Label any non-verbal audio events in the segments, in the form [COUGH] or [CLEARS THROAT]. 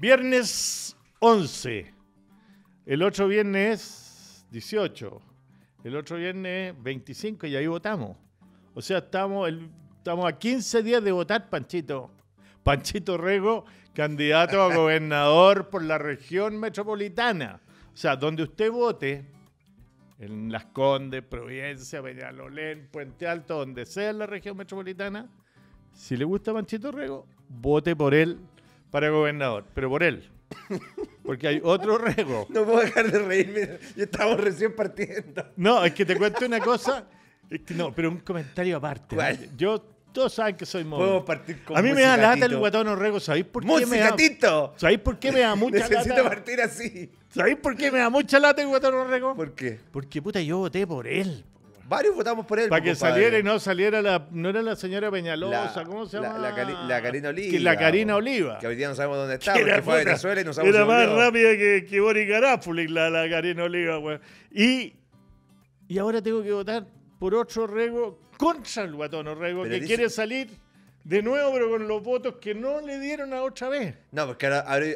Viernes 11. El otro viernes 18. El otro viernes 25 y ahí votamos. O sea, estamos, a 15 días de votar, Panchito. Panchito Rego, candidato a gobernador [LAUGHS] por la región metropolitana. O sea, donde usted vote, en Las Condes, Providencia, Peñalolén, Puente Alto, donde sea en la región metropolitana, si le gusta Panchito Rego, vote por él para gobernador, pero por él. Porque hay otro rego. [LAUGHS] No puedo dejar de reírme. Yo estaba recién partiendo. No, es que te cuento una cosa. Es que no, pero un comentario aparte. ¿Cuál? Yo, todos saben que soy móvil. Puedo partir con A mí me da lata el guatón orrego. ¿Sabéis por qué me da? ¿Sabéis por qué me da mucha [LAUGHS] lata? Necesito partir así. ¿Sabéis por qué me da mucha lata el guatón orrego? ¿Por qué? Porque puta, yo voté por él. Varios votamos por él. Para pues, que saliera y no saliera la. No era la señora Peñalosa, ¿cómo se llama? La, Karina Oliva. Que la Karina Oliva. Que hoy día no sabemos dónde está, [LAUGHS] porque fue, a Venezuela y no sabemos Era más rápida que, que Boris la, la Karina Oliva, Y, y ahora tengo que votar por otro rego contra el guatón rego que quiere salir de nuevo, pero con los votos que no le dieron a otra vez. No, porque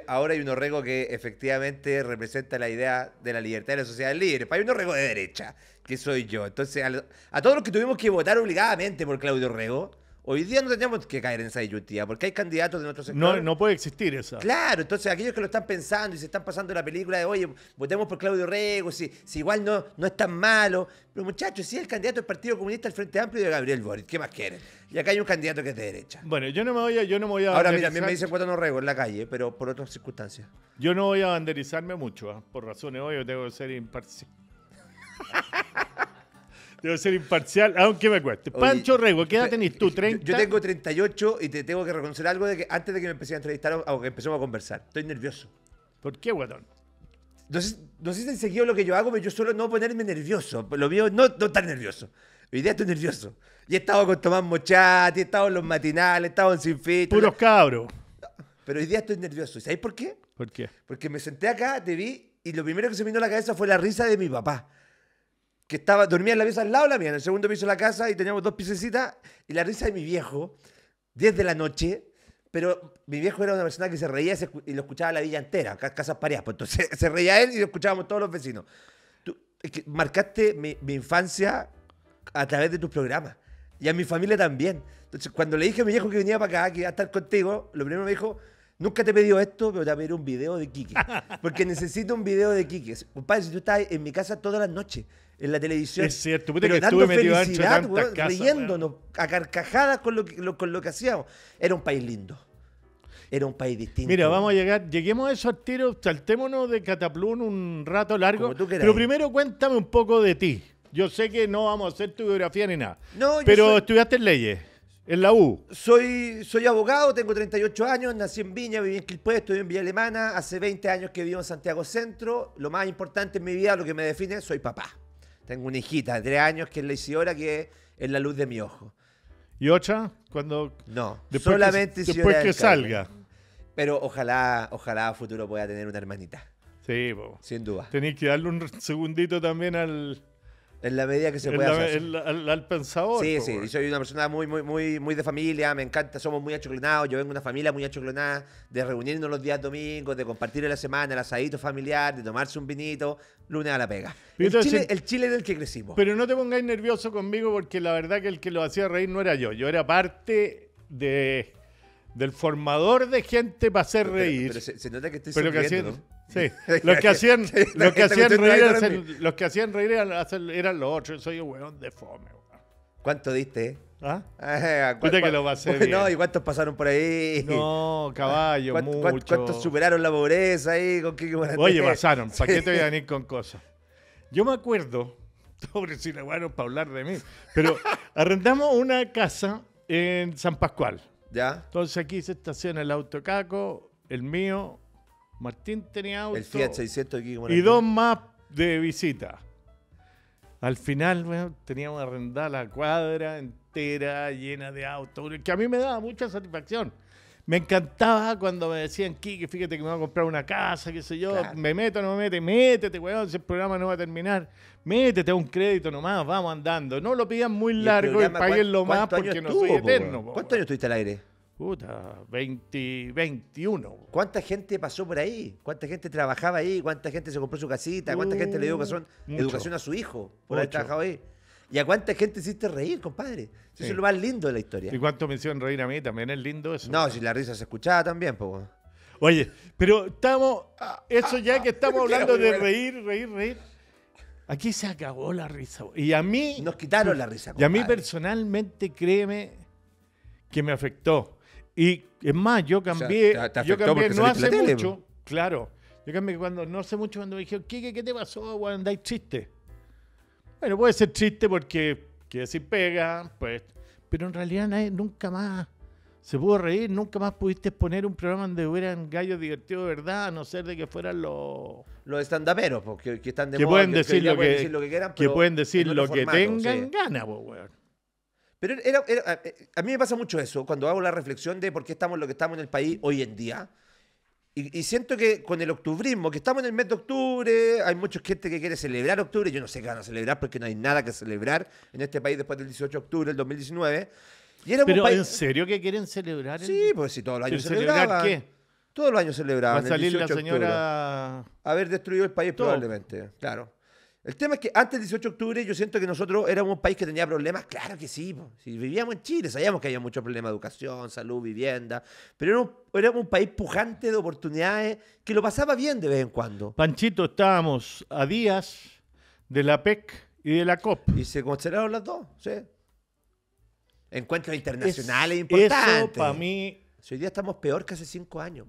ahora, hay un rego que efectivamente representa la idea de la libertad de la sociedad libre. Hay un rego de derecha que soy yo. Entonces, a, todos los que tuvimos que votar obligadamente por Claudio Rego, hoy día no tenemos que caer en esa disyuntiva, porque hay candidatos de nuestro sector. No, no puede existir esa. Claro, entonces aquellos que lo están pensando y se están pasando la película de, oye, votemos por Claudio Rego, si, igual no, no es tan malo. Pero muchachos, si es el candidato del Partido Comunista al Frente Amplio de Gabriel Boric, ¿qué más quieren? Y acá hay un candidato que es de derecha. Bueno, yo no me voy a... Yo no voy a Ahora mí me dicen cuánto no rego en la calle, pero por otras circunstancias. Yo no voy a banderizarme mucho, ¿ah? por razones obvias, tengo que ser imparcial. [LAUGHS] Debo ser imparcial, aunque me cueste. Pancho Rego, ¿qué edad tenés tú? ¿30? Yo tengo 38 y te tengo que reconocer algo de que antes de que me empecé a entrevistar o que empecemos a conversar. Estoy nervioso. ¿Por qué, guatón? No sé, no sé si lo que yo hago, pero yo solo no ponerme nervioso. Lo mío no, no tan nervioso. Hoy día estoy nervioso. Y he estado con Tomás Mochati, he estado en los matinales, he estado en Sin Fit. Puros cabros. Pero hoy día estoy nervioso. ¿Y sabéis por qué? ¿Por qué? Porque me senté acá, te vi, y lo primero que se me vino a la cabeza fue la risa de mi papá que estaba, dormía en la mesa al lado de la mía, en el segundo piso de la casa, y teníamos dos piececitas, y la risa de mi viejo, 10 de la noche, pero mi viejo era una persona que se reía y lo escuchaba la villa entera, casas pareadas, pues entonces [LAUGHS] se reía él y lo escuchábamos todos los vecinos. Tú, que marcaste mi, mi infancia a través de tus programas, y a mi familia también. Entonces, cuando le dije a mi viejo que venía para acá, que iba a estar contigo, lo primero me dijo, Nunca te he pedido esto, pero te voy a pedir un video de Quique. Porque [LAUGHS] necesito un video de Quique. Compadre, si tú estás en mi casa todas las noches, en la televisión. Es cierto, puta que estuve felicidad, a carcajadas con lo, que, hacíamos. Era un país lindo. Era un país distinto. Mira, vamos a llegar, lleguemos a esos tiros, saltémonos de Cataplún un rato largo. pero primero cuéntame un poco de ti. Yo sé que no vamos a hacer tu biografía ni nada. pero estudiaste en leyes. En la U. Soy, soy abogado, tengo 38 años, nací en Viña, viví en Quilpué, estoy en Villa Alemana, hace 20 años que vivo en Santiago Centro. Lo más importante en mi vida, lo que me define, soy papá. Tengo una hijita de 3 años que es la Isidora, que es la luz de mi ojo. ¿Y otra? Cuando... No, solamente que, Después que salga. Pero ojalá, ojalá a futuro pueda tener una hermanita. Sí, sin duda. Tenéis que darle un segundito también al en la medida que se pueda hacer. El, al, pensador. Sí, pues, sí. soy una persona muy, muy, muy, muy de familia. Me encanta. Somos muy achoclonados. Yo vengo de una familia muy achoclonada. De reunirnos los días domingos, de compartir en la semana, el asadito familiar, de tomarse un vinito, lunes a la pega. El Chile, el Chile, del que crecimos. Pero no te pongáis nervioso conmigo porque la verdad que el que lo hacía reír no era yo. Yo era parte de, del formador de gente para hacer reír. Pero, se, nota que estoy pero Sí, los que hacían, [LAUGHS] que hacían reír, eran, los que hacían reír otros. Yo soy un weón de fome. ¿Cuánto diste? ¿Ah? [LAUGHS] ah que lo pasé No, ¿y cuántos pasaron por ahí? No, caballo, muchos mucho. ¿Cuántos superaron la pobreza ahí? ¿Con qué, Oye, pasaron. ¿Para qué te voy a venir con cosas? Yo me acuerdo, [LAUGHS] pobre si bueno para hablar de mí, pero arrendamos una casa en San Pascual. ¿Ya? Entonces aquí se estaciona el autocaco, el mío, Martín tenía auto. El Y dos más de visita. Al final, bueno, teníamos arrendada la cuadra entera, llena de autos, que a mí me daba mucha satisfacción. Me encantaba cuando me decían, Kike, fíjate que me voy a comprar una casa, qué sé yo, me meto, no me mete, métete, weón, si programa no va a terminar, métete a un crédito nomás, vamos andando. No lo pidan muy largo y, pagué paguen lo más porque no soy eterno. ¿Cuántos años estuviste al aire? Puta, 20, 21. ¿Cuánta gente pasó por ahí? ¿Cuánta gente trabajaba ahí? ¿Cuánta gente se compró su casita? ¿Cuánta gente le dio uh, educación, a su hijo por haber trabajado ahí? ¿Y a cuánta gente hiciste reír, compadre? Eso es lo más lindo de la historia. ¿Y cuánto me hicieron reír a mí? También es lindo eso. No, si la risa se escuchaba también, poco. Oye, pero estamos. Ah, eso ya ah, que estamos [LAUGHS] hablando de reír, reír, reír. Aquí se acabó la risa. Y a mí. Nos quitaron la risa. Y a mí personalmente, créeme que me afectó. Y es más, yo cambié, yo no hace mucho, claro. Yo cambié cuando, no hace mucho cuando me dijeron, ¿qué, qué, te pasó, weón? Andáis triste. Bueno, puede ser triste porque que si pega, pues. Pero en realidad nadie, nunca más se pudo reír, nunca más pudiste poner un programa donde hubieran gallos divertidos de verdad, a no ser de que fueran los. Los estandaperos, porque que están de que Pueden decir lo que, pueden decir lo que quieran, Que pueden decir lo que tengan Gana ganas, weón. Pero eh, eh, a mí me pasa mucho eso, cuando hago la reflexión de por qué estamos lo que estamos en el país hoy en día. Y, siento que con el octubrismo, que estamos en el mes de octubre, hay mucha gente que quiere celebrar octubre, yo no sé qué van a celebrar porque no hay nada que celebrar en este país después del 18 de octubre del 2019. Y ¿Pero en serio que quieren celebrar? Sí, pues sí, todos los años celebrar celebraban. qué? Todos los años celebraban. salir el 18 la señora... Haber destruido el país probablemente, claro. El tema es que antes del 18 de octubre yo siento que nosotros éramos un país que tenía problemas, claro que sí, si vivíamos en Chile, sabíamos que había muchos problemas de educación, salud, vivienda, pero éramos, un país pujante de oportunidades que lo pasaba bien de vez en cuando. Panchito, estábamos a días de la PEC y de la COP. Y se consideraron las dos, sí. Encuentros internacionales importantes. Eso para mí... hoy día estamos peor que hace cinco años.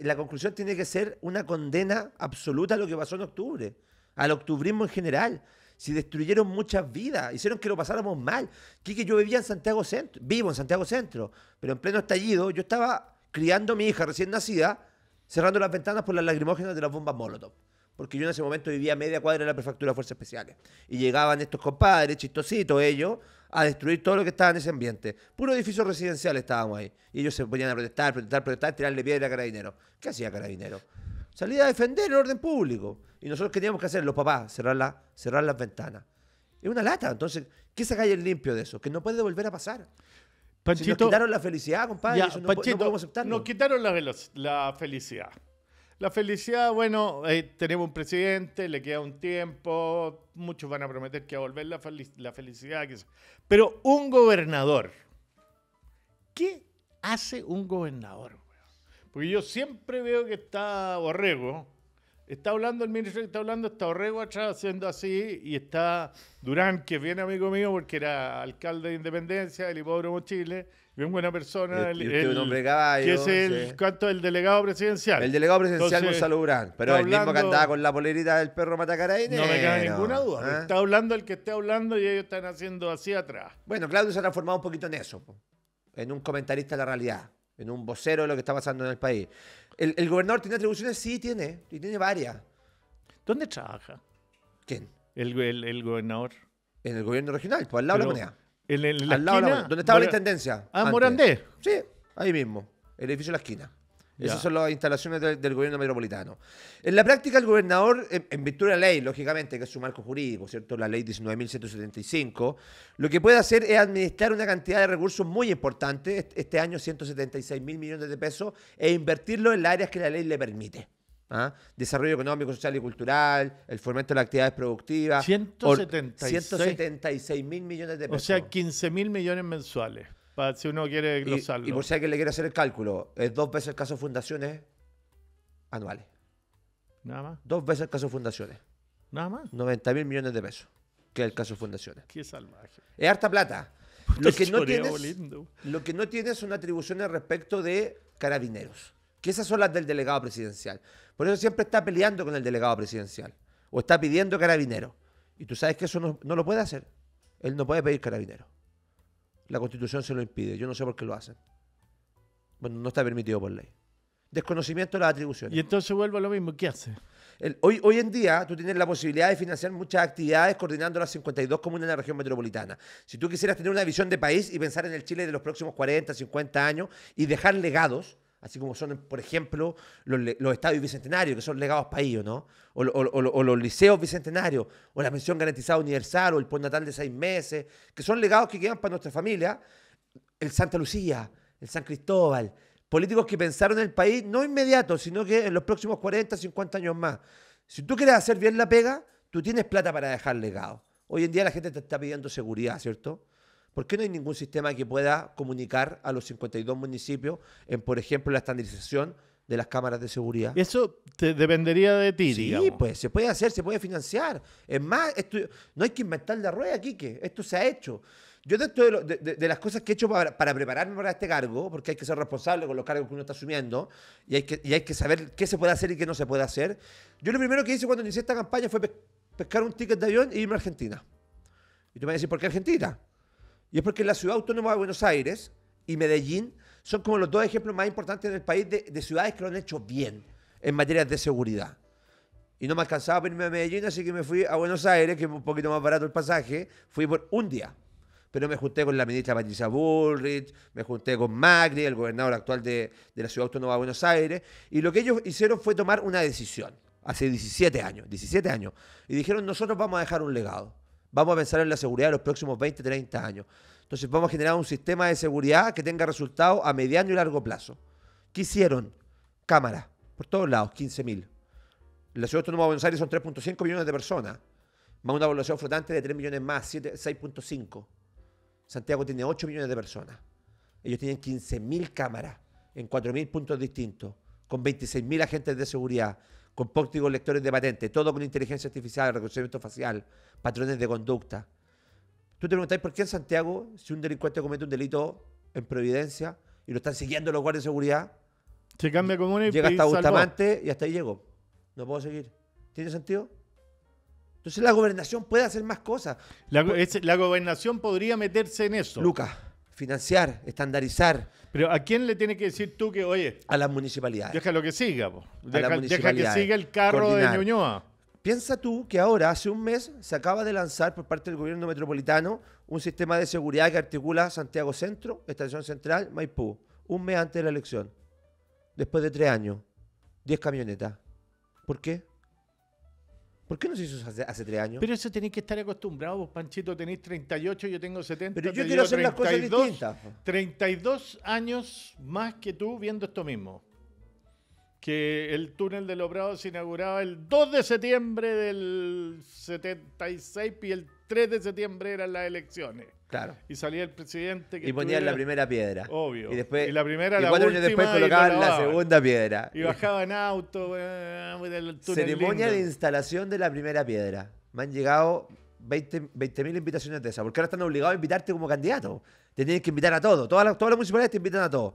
la conclusión tiene que ser una condena absoluta a lo que pasó en octubre al octubrismo en general. Si destruyeron muchas vidas, hicieron que lo pasáramos mal. Quique, yo vivía en Santiago Centro, vivo en Santiago Centro, pero en pleno estallido yo estaba criando a mi hija recién nacida, cerrando las ventanas por las lacrimógenas de las bombas Molotov porque yo en ese momento vivía media cuadra de la prefectura de Fuerzas Especiales. Y llegaban estos compadres, chistositos ellos, a destruir todo lo que estaba en ese ambiente. Puro edificio residencial estábamos ahí. Y ellos se ponían a protestar, protestar, protestar, tirarle piedra a carabinero, ¿Qué hacía carabinero? Salir a defender el orden público. Y nosotros ¿qué teníamos que hacer, los papás, cerrar, cerrar las ventanas. Es una lata. Entonces, ¿qué sacáis el limpio de eso? Que no puede volver a pasar. nos quitaron la felicidad, compadre. no, Nos quitaron la, felicidad. La felicidad, bueno, eh, tenemos un presidente, le queda un tiempo, muchos van a prometer que va a volver la, la felicidad. Pero un gobernador, ¿qué hace un gobernador? Porque yo siempre veo que está Borrego, está hablando el ministro que está hablando, está Borrego atrás haciendo así, y está Durán, que es bien amigo mío porque era alcalde de Independencia del Hipódromo Chile, bien buena persona. Este el, este caballo, que es el, ¿cuánto? delegado presidencial. El delegado presidencial Gonzalo Durán, pero el mismo que andaba con la polerita del perro matacaraí, No me cabe ninguna duda. Ah. Está hablando el que está hablando y ellos están haciendo así atrás. Bueno, Claudio se ha transformado un poquito en eso, en un comentarista de la realidad en un vocero de lo que está pasando en el país. ¿El, el gobernador tiene atribuciones? Sí, tiene, y tiene varias. ¿Dónde trabaja? ¿Quién? El, el, el gobernador. En el gobierno regional, pues al lado de la moneda. En, la esquina, ¿Dónde estaba la intendencia? Ah, Morandé. Sí, ahí mismo, el edificio de la esquina. Esas son las instalaciones del, gobierno metropolitano. En la práctica, el gobernador, en, virtud de la ley, lógicamente, que es su marco jurídico, ¿cierto? La ley 19.175, lo que puede hacer es administrar una cantidad de recursos muy importante, este año 176.000 mil millones de pesos, e invertirlo en las áreas que la ley le permite. ¿Ah? Desarrollo económico, social y cultural, el fomento de las actividades productivas. 176.000 mil millones de pesos. O sea, 15.000 mil millones mensuales si uno quiere glosarlo. Y, y por si alguien le quiere hacer el cálculo, es dos veces el caso fundaciones anuales. Nada más. Dos veces el caso fundaciones. Nada más. 90 mil millones de pesos, que es el caso fundaciones. Qué salvaje. Es harta plata. [LAUGHS] Lo que, no tiene lo que no son atribuciones respecto de carabineros, que esas son las del delegado presidencial. Por eso siempre está peleando con el delegado presidencial o está pidiendo carabineros. Y tú sabes que eso no, no lo puede hacer. Él no puede pedir carabineros. La constitución se lo impide. Yo no sé por qué lo hacen. Bueno, no está permitido por ley. Desconocimiento de las atribuciones. Y entonces vuelvo a lo mismo. ¿Qué hace? hoy, hoy en día tú tienes la posibilidad de financiar muchas actividades coordinando las 52 comunas de la región metropolitana. Si tú quisieras tener una visión de país y pensar en el Chile de los próximos 40, 50 años y dejar legados, así como son, por ejemplo, los, los estadios bicentenarios, que son legados para ellos, ¿no? O, los liceos bicentenarios, o la pensión garantizada universal, o el postnatal de seis meses, que son legados que quedan para nuestra familia, el Santa Lucía, el San Cristóbal, políticos que pensaron en el país, no inmediato, sino que en los próximos 40, 50 años más. Si tú quieres hacer bien la pega, tú tienes plata para dejar legado. Hoy en día la gente te está pidiendo seguridad, ¿cierto? ¿Por qué no hay ningún sistema que pueda comunicar a los 52 municipios en, por ejemplo, la estandarización de las cámaras de seguridad? Eso dependería de ti, Sí, pues se puede hacer, se puede financiar. Es más, no hay que inventar la rueda, Quique. Esto se ha hecho. Yo dentro de, las cosas que he hecho para, prepararme para este cargo, porque hay que ser responsable con los cargos que uno está asumiendo y hay, que, hay que saber qué se puede hacer y qué no se puede hacer, yo lo primero que hice cuando inicié esta campaña fue pescar un ticket de avión y e irme a Argentina. Y tú me vas a decir, ¿por qué Argentina? Y es porque la ciudad autónoma de Buenos Aires y Medellín son como los dos ejemplos más importantes en el país de, ciudades que lo han hecho bien en materia de seguridad. Y no me alcanzaba a venirme a Medellín, así que me fui a Buenos Aires, que es un poquito más barato el pasaje. Fui por un día. Pero me junté con la ministra Patricia Bullrich, me junté con Macri, el gobernador actual de, de la Ciudad Autónoma de Buenos Aires. Y lo que ellos hicieron fue tomar una decisión, hace 17 años, 17 años. Y dijeron, nosotros vamos a dejar un legado vamos a pensar en la seguridad de los próximos 20, 30 años. Entonces vamos a generar un sistema de seguridad que tenga resultados a mediano y largo plazo. ¿Qué hicieron? Cámaras, por todos lados, 15.000. La ciudad autónoma de Buenos Aires son 3.5 millones de personas, más una población flotante de 3 millones más, 6.5. Santiago tiene 8 millones de personas. Ellos tienen 15.000 cámaras en 4.000 puntos distintos, con 26.000 agentes de seguridad con pócticos lectores de patente, todo con inteligencia artificial, reconocimiento facial, patrones de conducta. Tú te preguntás por qué en Santiago, si un delincuente comete un delito en Providencia y lo están siguiendo los guardias de seguridad, se cambia como llega hasta Bustamante y hasta ahí llego? No puedo seguir. ¿Tiene sentido? Entonces la gobernación puede hacer más cosas. la gobernación podría meterse en eso. Lucas financiar, estandarizar. Pero ¿a quién le tienes que decir tú que, oye? A las municipalidades. Deja lo que siga, po. Deja, que siga el carro de Ñuñoa. Piensa tú que ahora, hace un mes, se acaba de lanzar por parte del gobierno metropolitano un sistema de seguridad que articula Santiago Centro, Estación Central, Maipú, un mes antes de la elección, después de tres años, diez camionetas. ¿Por qué? ¿Por qué no se hizo hace, tres años? Pero eso tenéis que estar acostumbrados. Vos, Panchito, tenéis 38, yo tengo 70. Pero yo quiero hacer 32, las cosas distintas. 32 años más que tú viendo esto mismo. Que el túnel de Lobrado se inauguraba el 2 de septiembre del 76 y el 3 de septiembre eran las elecciones. Y salía el presidente. y ponían la primera piedra. Obvio. Y, después, y cuatro años después colocaban la segunda piedra. Y bajaban auto. Eh, Ceremonia de instalación de la primera piedra. Me han llegado 20.000 invitaciones de esa, porque ahora están obligados a invitarte como candidato. Te tienes que invitar a todos Todas las, todas las municipalidades te invitan a todos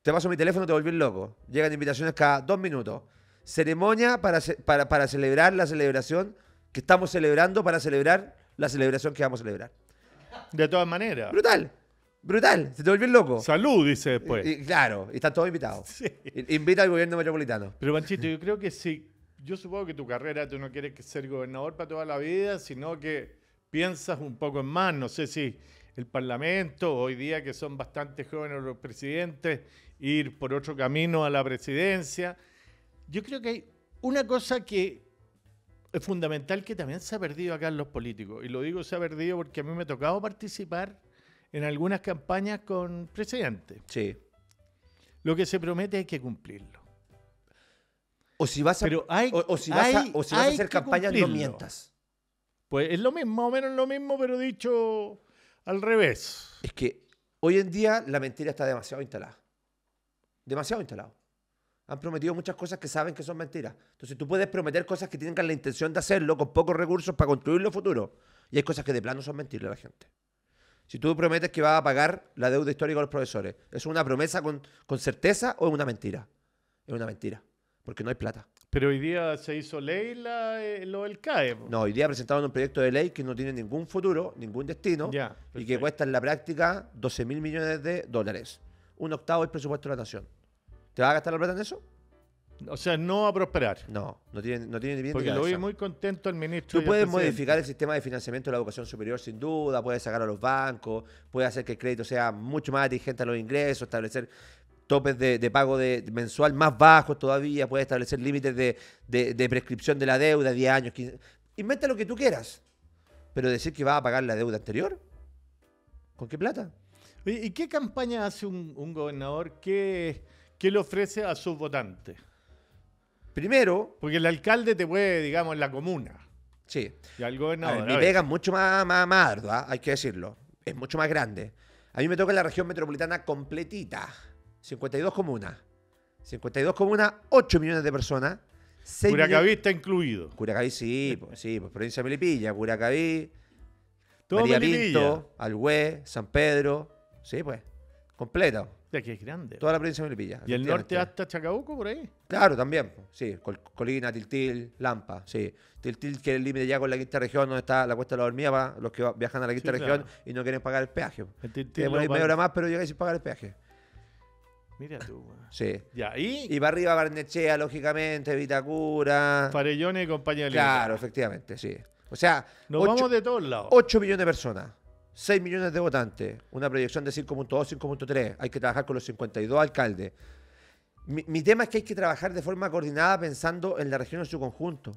Te paso mi teléfono, te volví loco. Llegan invitaciones cada dos minutos. Ceremonia para, para celebrar la celebración que estamos celebrando, para celebrar la celebración que vamos a celebrar. De todas maneras. Brutal. Brutal, se te volvió loco. Salud, dice después. claro, está todo invitado. [LAUGHS] Invita al gobierno metropolitano. Pero Panchito, yo creo que sí. Yo supongo que tu carrera, tú no quieres ser gobernador para toda la vida, sino que piensas un poco en más. No sé si el Parlamento, hoy día que son bastantes jóvenes los presidentes, ir por otro camino a la presidencia. Yo creo que hay una cosa que es fundamental que también se ha perdido acá en los políticos. Y lo digo se ha perdido porque a mí me ha tocado participar en algunas campañas con presidente. Sí. Lo que se promete hay que cumplirlo. O si vas a, o, si vas hacer campañas, cumplirlo. mientas. Pues es lo mismo, más o menos lo mismo, pero dicho al revés. Es que hoy en día la mentira está demasiado instalada. Demasiado instalada han prometido muchas cosas que saben que son mentiras. Entonces tú puedes prometer cosas que tengan la intención de hacerlo con pocos recursos para construir lo futuro. Y hay cosas que de plano son mentiras a la gente. Si tú prometes que vas a pagar la deuda histórica a los profesores, ¿es una promesa con, certeza o es una mentira? Es una mentira, porque no hay plata. Pero hoy día se hizo ley eh, lo del CAE. No, hoy día presentaron un proyecto de ley que no tiene ningún futuro, ningún destino, y que cuesta en la práctica 12 mil millones de dólares, un octavo del presupuesto de la nación. ¿Te vas a gastar la plata en eso? O sea, no va a prosperar. No, no tiene, no tiene bien Porque lo vi muy contento el ministro. Tú puedes modificar el sistema de financiamiento de la educación superior, sin duda, puedes sacar a los bancos, puedes hacer que el crédito sea mucho más atingente a los ingresos, establecer topes de, pago de, mensual más bajos todavía, puedes establecer límites de, prescripción de la deuda, 10 años, 15. Inventa lo que tú quieras, pero decir que va a pagar la deuda anterior, ¿con qué plata? ¿Y, qué campaña hace un, un gobernador? que ¿Qué le ofrece a sus votantes? Primero. Porque el alcalde te puede, digamos, en la comuna. Sí. Y al gobernador. pega es mucho más, más, hay que decirlo. Es mucho más grande. A mí me toca la región metropolitana completita. 52 comunas. 52 comunas, 8 millones de personas. Curacaví está incluido. Curacaví, sí, sí, pues provincia de Melipilla, Curacaví, Todo María San Pedro, sí, pues, completo. Ya que es grande. Toda la provincia de Melipilla. ¿Y el norte hasta Chacabuco por ahí? Claro, también. Sí, Colina, Tiltil, Lampa. Sí. Tiltil que el límite ya con la quinta región donde está la Cuesta de la Dormida para los que viajan a la quinta región y no quieren pagar el peaje. El Tiltil. media hora más, pero llegáis sin pagar el peaje. Mira tú, Sí. ¿y? y para arriba Barnechea, lógicamente, Vitacura. Farellones y compañía de Claro, efectivamente, sí. O sea, nos vamos de todos lados. 8 millones de personas. 6 millones de votantes, una proyección de 5.2, 5.3, hay que trabajar con los 52 alcaldes. Mi, tema es que hay que trabajar de forma coordinada pensando en la región en su conjunto.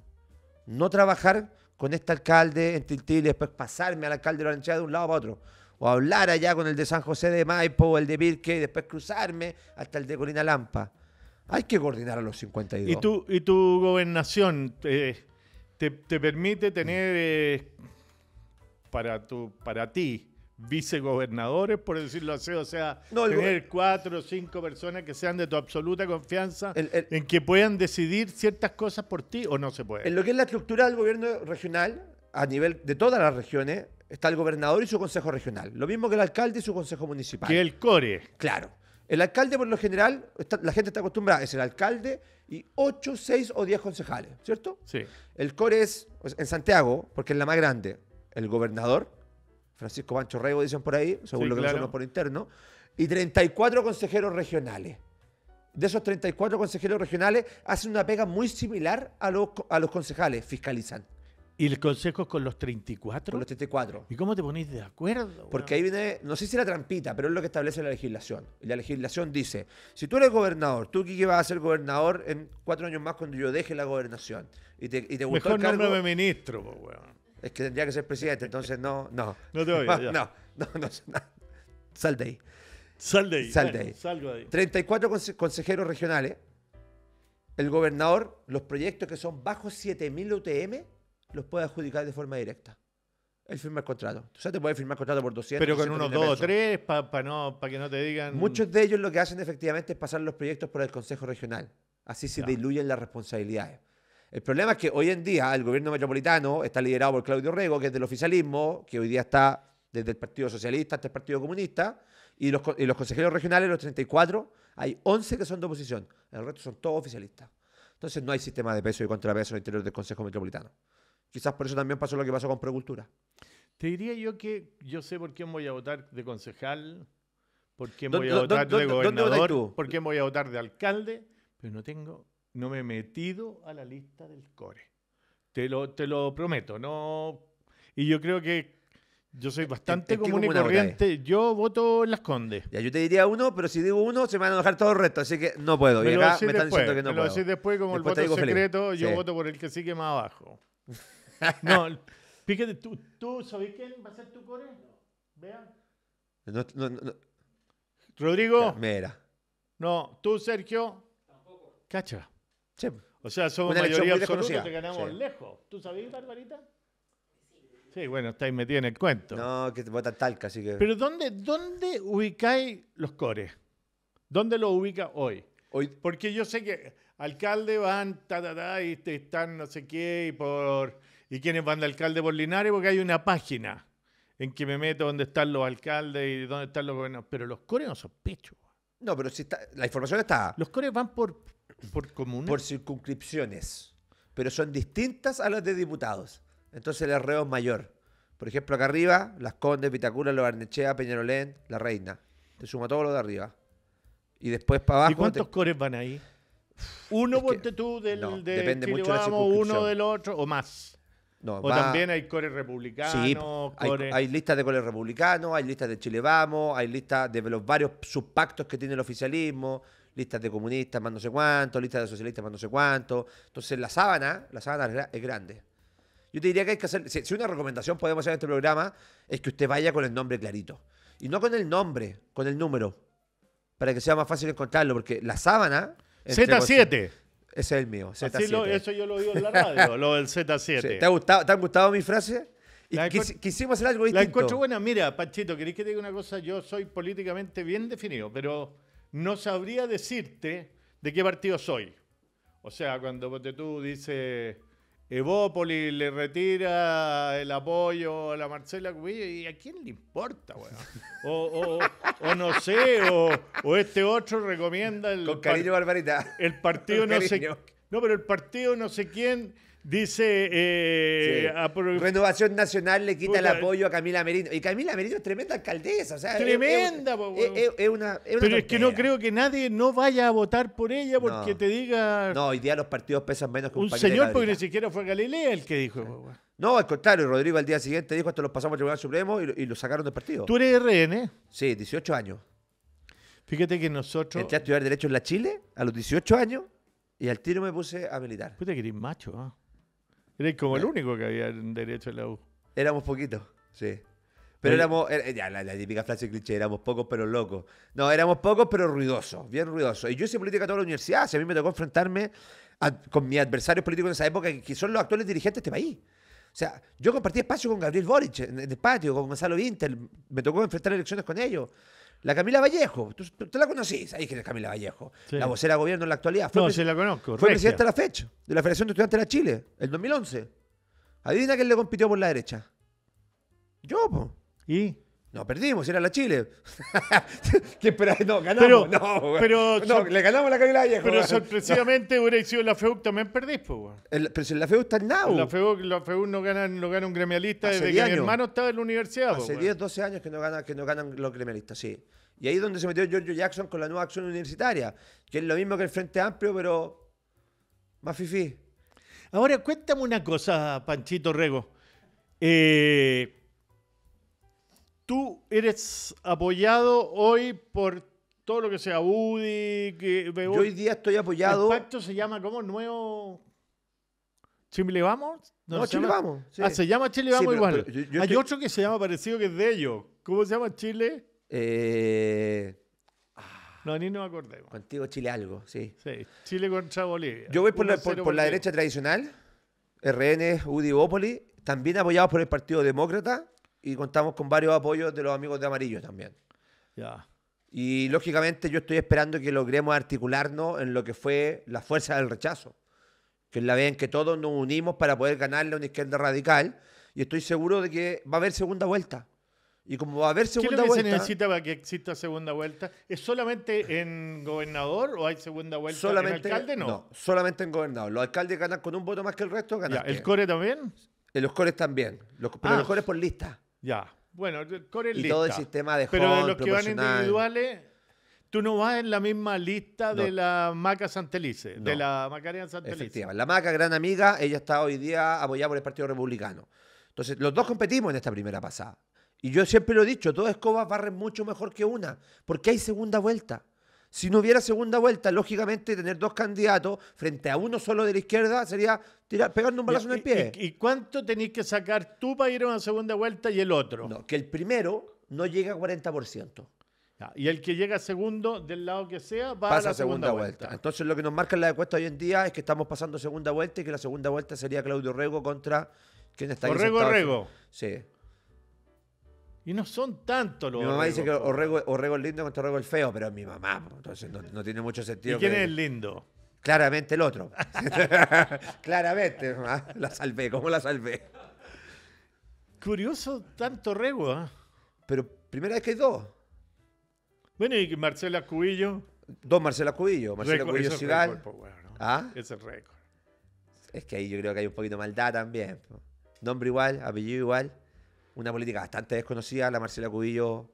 No trabajar con este alcalde en Tiltil y después pasarme al alcalde de la de un lado para otro. O hablar allá con el de San José de Maipo o el de Virque, y después cruzarme hasta el de Corina Lampa. Hay que coordinar a los 52. ¿Y tu, y tu gobernación eh, te, permite tener... Eh, para, tu, para ti vicegobernadores, por decirlo así, o sea, tener cuatro o cinco personas que sean de tu absoluta confianza en que puedan decidir ciertas cosas por ti o no se puede. En lo que es la estructura del gobierno regional, a nivel de todas las regiones, está el gobernador y su consejo regional. Lo mismo que el alcalde y su consejo municipal. Que el core. Claro. El alcalde, por lo general, la gente está acostumbrada, es el alcalde y ocho, seis o diez concejales, ¿cierto? Sí. El core es pues, en Santiago, porque es la más grande, el gobernador, Francisco Pancho Rego, dicen por ahí, según lo que claro. por interno, y 34 consejeros regionales. De esos 34 consejeros regionales hacen una pega muy similar a los, a los concejales, fiscalizan. ¿Y el consejo con los 34? Con los 34. ¿Y cómo te ponéis de acuerdo? Porque ahí viene, no sé si la trampita, pero es lo que establece la legislación. La legislación dice, si tú eres gobernador, tú que vas a ser gobernador en cuatro años más cuando yo deje la gobernación. Y te, y te gustó el cargo, ministro, pues, es que tendría que ser presidente, entonces no, no. [LAUGHS] No te voy a [LAUGHS] No, no, no, no. Sal de ahí. Sal de ahí. Sal de ahí. ahí. 34 consejeros regionales. El gobernador, los proyectos que son bajo 7.000 UTM, los puede adjudicar de forma directa. Él firma el contrato. O sea, te puede firmar el contrato por 200. Pero con unos 2 o 3 para que no te digan... Muchos de ellos lo que hacen efectivamente es pasar los proyectos por el Consejo Regional. Así se diluyen las responsabilidades. El problema es que hoy en día el gobierno metropolitano está liderado por Claudio Rego, que es del oficialismo, que hoy día está desde el Partido Socialista hasta el Partido Comunista, y los, consejeros regionales, los 34, hay 11 que son de oposición, el resto son todos oficialistas. Entonces no hay sistema de peso y contrapeso el interior del Consejo Metropolitano. Quizás por eso también pasó lo que pasó con Precultura. Te diría yo que yo sé por quién voy a votar de concejal, por quién voy a votar de gobernador, por quién voy a votar de alcalde, pero no tengo no me he metido a la lista del core. Te lo, te lo prometo, no. Y yo creo que yo soy eh, bastante común y corriente. Yo voto en las Condes. Ya, yo te diría uno, pero si digo uno, se me van a enojar todo el resto. Así que no puedo. Me y acá me están diciendo que no puedo. Lo decís después, como el voto secreto, yo voto por el que sigue más abajo. [LAUGHS] no, fíjate, ¿tú, tú sabés quién va a ser tu core? Vean. No, no, Rodrigo. Mira. No, tú, Sergio. Tampoco. Cacha. O sea, somos mayoría absoluta que ganamos lejos. ¿Tú sabés, Barbarita? Sí, bueno, estáis metidos en el cuento. No, que te votan talca, así que. Pero ¿dónde, dónde ubicáis los cores? ¿Dónde los ubica hoy? Porque yo sé que alcalde van, ta, ta, y están no sé qué, y por. ¿Y quiénes van de alcalde por Linares? Porque hay una página en que me meto donde están los alcaldes y dónde están los gobernadores. Pero los cores no sospecho. No, pero si está, la información está. Los cores van por ¿Por circunscripciones. Pero son distintas a las de diputados. Entonces el arreo es mayor. Por ejemplo, acá arriba, Las Condes, Vitacura, Lo Barnechea, Peñarolén, La Reina. Te suma todo lo de arriba. Y después para abajo. ¿Y cuántos cores van ahí? Uno, tú, del, de depende Chile Vamos, uno del otro, o más. o también hay cores republicanos. Sí, Hay, hay, listas de cores republicanos, hay listas de Chile Vamos, hay listas de los varios subpactos que tiene el oficialismo listas de comunistas más no sé cuánto, listas de socialistas más no sé cuánto. Entonces la sábana, la sábana es grande. Yo te diría que hay que hacer, si, una recomendación podemos hacer en este programa, es que usted vaya con el nombre clarito. Y no con el nombre, con el número, para que sea más fácil encontrarlo, porque la sábana... Z7. Ese es el mío, Z7. Así lo, eso yo lo digo en la radio, lo del Z7. [LAUGHS] ¿te, ha gustado, ¿Te han gustado mis frases? Y quisimos hacer algo distinto. La encuentro buena. Mira, Pachito, ¿querés que te diga una cosa? Yo soy políticamente bien definido, pero no sabría decirte de qué partido soy. O sea, cuando tú dices evópoli le retira el apoyo a la Marcela Cubillo, ¿y a quién le importa, O, no sé, o, este otro recomienda el. Con cariño, Barbarita. El partido no sé. No, pero el partido no sé quién Dice. Eh, Renovación Nacional le quita el apoyo a Camila Merino. Y Camila Merino es tremenda alcaldesa. tremenda, es, Pero es que no creo que nadie no vaya a votar por ella porque te diga. No, hoy día los partidos pesan menos que un, un señor, porque ni siquiera fue Galilea el que dijo. No, al contrario, Rodrigo al día siguiente dijo: esto lo pasamos al Tribunal Supremo y, lo sacaron del partido. ¿Tú eres RN? Sí, 18 años. Fíjate que nosotros. Entré a estudiar Derecho en la Chile a los 18 años y al tiro me puse a militar. Puta que eres macho, ¿ah? Era como el eh. único que había derecho a la U. Éramos poquitos, sí. Pero éramos, ya, la, típica frase cliché, éramos pocos pero locos. No, éramos pocos pero ruidosos, bien ruidosos. Y yo hice política toda la universidad, así a mí me tocó enfrentarme con mis adversarios políticos en esa época, que son los actuales dirigentes de este país. O sea, yo compartí espacio con Gabriel Boric en, el patio, con Gonzalo Vinter, me tocó enfrentar elecciones con ellos. La Camila Vallejo, tú, la conoces? ahí que es Camila Vallejo, la vocera de gobierno en la actualidad. Fue no, se la conozco. Fue presidente de la fecha de la Federación de Estudiantes de la Chile, el 2011. Adivina quién le compitió por la derecha. Yo, ¿Y? No, perdimos, era la Chile. [LAUGHS] ¿Qué esperás? No, ganamos. Pero, no, pero, le ganamos la Canelaya. Pero sorpresivamente hubiera sido la FEU también perdís, pues. pero si la FEU está en Nau. La FEU, la no, gana, no un gremialista desde que mi hermano estaba en la universidad. Hace 10, 12 años que no, que no ganan los gremialistas, sí. Y ahí es donde se metió George Jackson con la nueva acción universitaria, que es lo mismo que el Frente Amplio, pero más fifí. Ahora, cuéntame una cosa, Panchito Rego. Eh tú eres apoyado hoy por todo lo que sea UDI, que Yo hoy día estoy apoyado. El pacto se llama como nuevo Chile Vamos. No, Chile Vamos. Ah, se llama Chile Vamos igual. Hay otro que se llama parecido que es de ellos. ¿Cómo se llama Chile? Eh... Ah. No, ni nos acordemos. Contigo Chile algo, sí. Sí, Chile contra Bolivia. Yo voy por, la, derecha tradicional, RN, UDI, Bópoli, también apoyados por el Partido Demócrata y contamos con varios apoyos de los amigos de Amarillo también. Y lógicamente yo estoy esperando que logremos articularnos en lo que fue la fuerza del rechazo, que es la vez en que todos nos unimos para poder ganarle a una izquierda radical. Y estoy seguro de que va a haber segunda vuelta. Y como va a haber segunda vuelta. se necesita para que exista segunda vuelta? ¿Es solamente en gobernador o hay segunda vuelta solamente, en alcalde? No? solamente en gobernador. Los alcaldes ganan con un voto más que el resto. Ganan ¿El core también? en eh, los cores también. Los, pero ah. los cores por lista. Ya. Bueno, Y todo el sistema de Pero los que van individuales, tú no vas en la misma lista de la Maca Santelice, de la Macarena Santelice. La Maca, gran amiga, ella está hoy día apoyada por el Partido Republicano. Entonces, los dos competimos en esta primera pasada. Y yo siempre lo he dicho, dos escobas barren mucho mejor que una, porque hay segunda vuelta. Si no hubiera segunda vuelta, lógicamente tener dos candidatos frente a uno solo de la izquierda sería tirar, pegando un balazo en el pie. ¿Y, cuánto tenéis que sacar tú para ir a una segunda vuelta y el otro? No, que el primero no llega a 40%. ciento y el que llega segundo del lado que sea va a la segunda, vuelta. Entonces lo que nos marca la encuesta hoy en día es que estamos pasando segunda vuelta y que la segunda vuelta sería Claudio Rego contra... ¿Quién está Rego, Rego. Sí. Y no son tantos los Mi mamá dice que orrego, orrego lindo contra orrego el feo, pero es mi mamá, entonces no, tiene mucho sentido. ¿Y quién es el lindo? Claramente el otro. [LAUGHS] Claramente, la salvé, ¿cómo la salvé? Curioso tanto rego, ¿ah? Pero primera vez que hay dos. Bueno, y Marcela Cubillo. Dos Marcela Cubillo. Marcela Cuillo es el ¿Ah? récord. Es que ahí yo creo que hay un poquito de maldad también. Nombre igual, apellido igual una política bastante desconocida, la Marcela Cubillo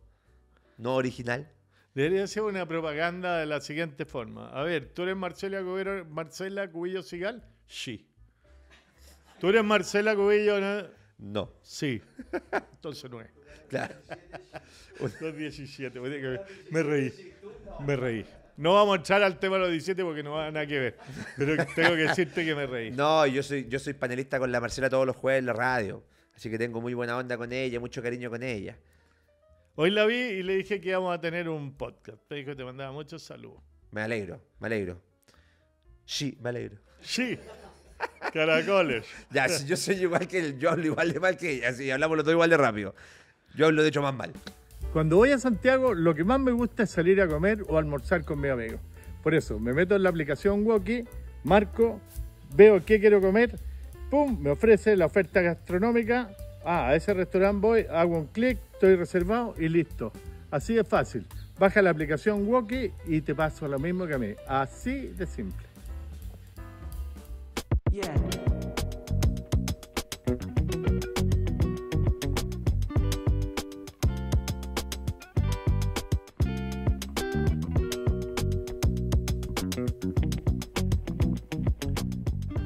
no original. Debería ser una propaganda de la siguiente forma. A ver, ¿tú eres Marcela Cubillo, Marcela Cubillo Sigal? Sí. ¿Tú eres Marcela Cubillo? No. Sí. Entonces no es. Claro. Los 17. Me reí. Me reí. No vamos a echar al tema de los 17 porque no va a nada que ver. Pero tengo que decirte que me reí. No, yo yo soy panelista con la Marcela todos los jueves en la radio. Así que tengo muy buena onda con ella, mucho cariño con ella. Hoy la vi y le dije que íbamos a tener un podcast. Te dijo que te mandaba muchos saludos. Me alegro, me alegro. Sí, me alegro. Sí. Caracoles. [LAUGHS] ya, yo soy igual que hablo igual de mal que ella, si hablamos los dos igual de rápido. Yo hablo de hecho más mal. Cuando voy a Santiago, lo que más me gusta es salir a comer o almorzar con mi amigo... Por eso, me meto en la aplicación Woki, marco, veo qué quiero comer me ofrece la oferta gastronómica. Ah, a ese restaurante voy, hago un clic, estoy reservado y listo. Así de fácil. Baja la aplicación Woki y te paso lo mismo que a mí. Así de simple.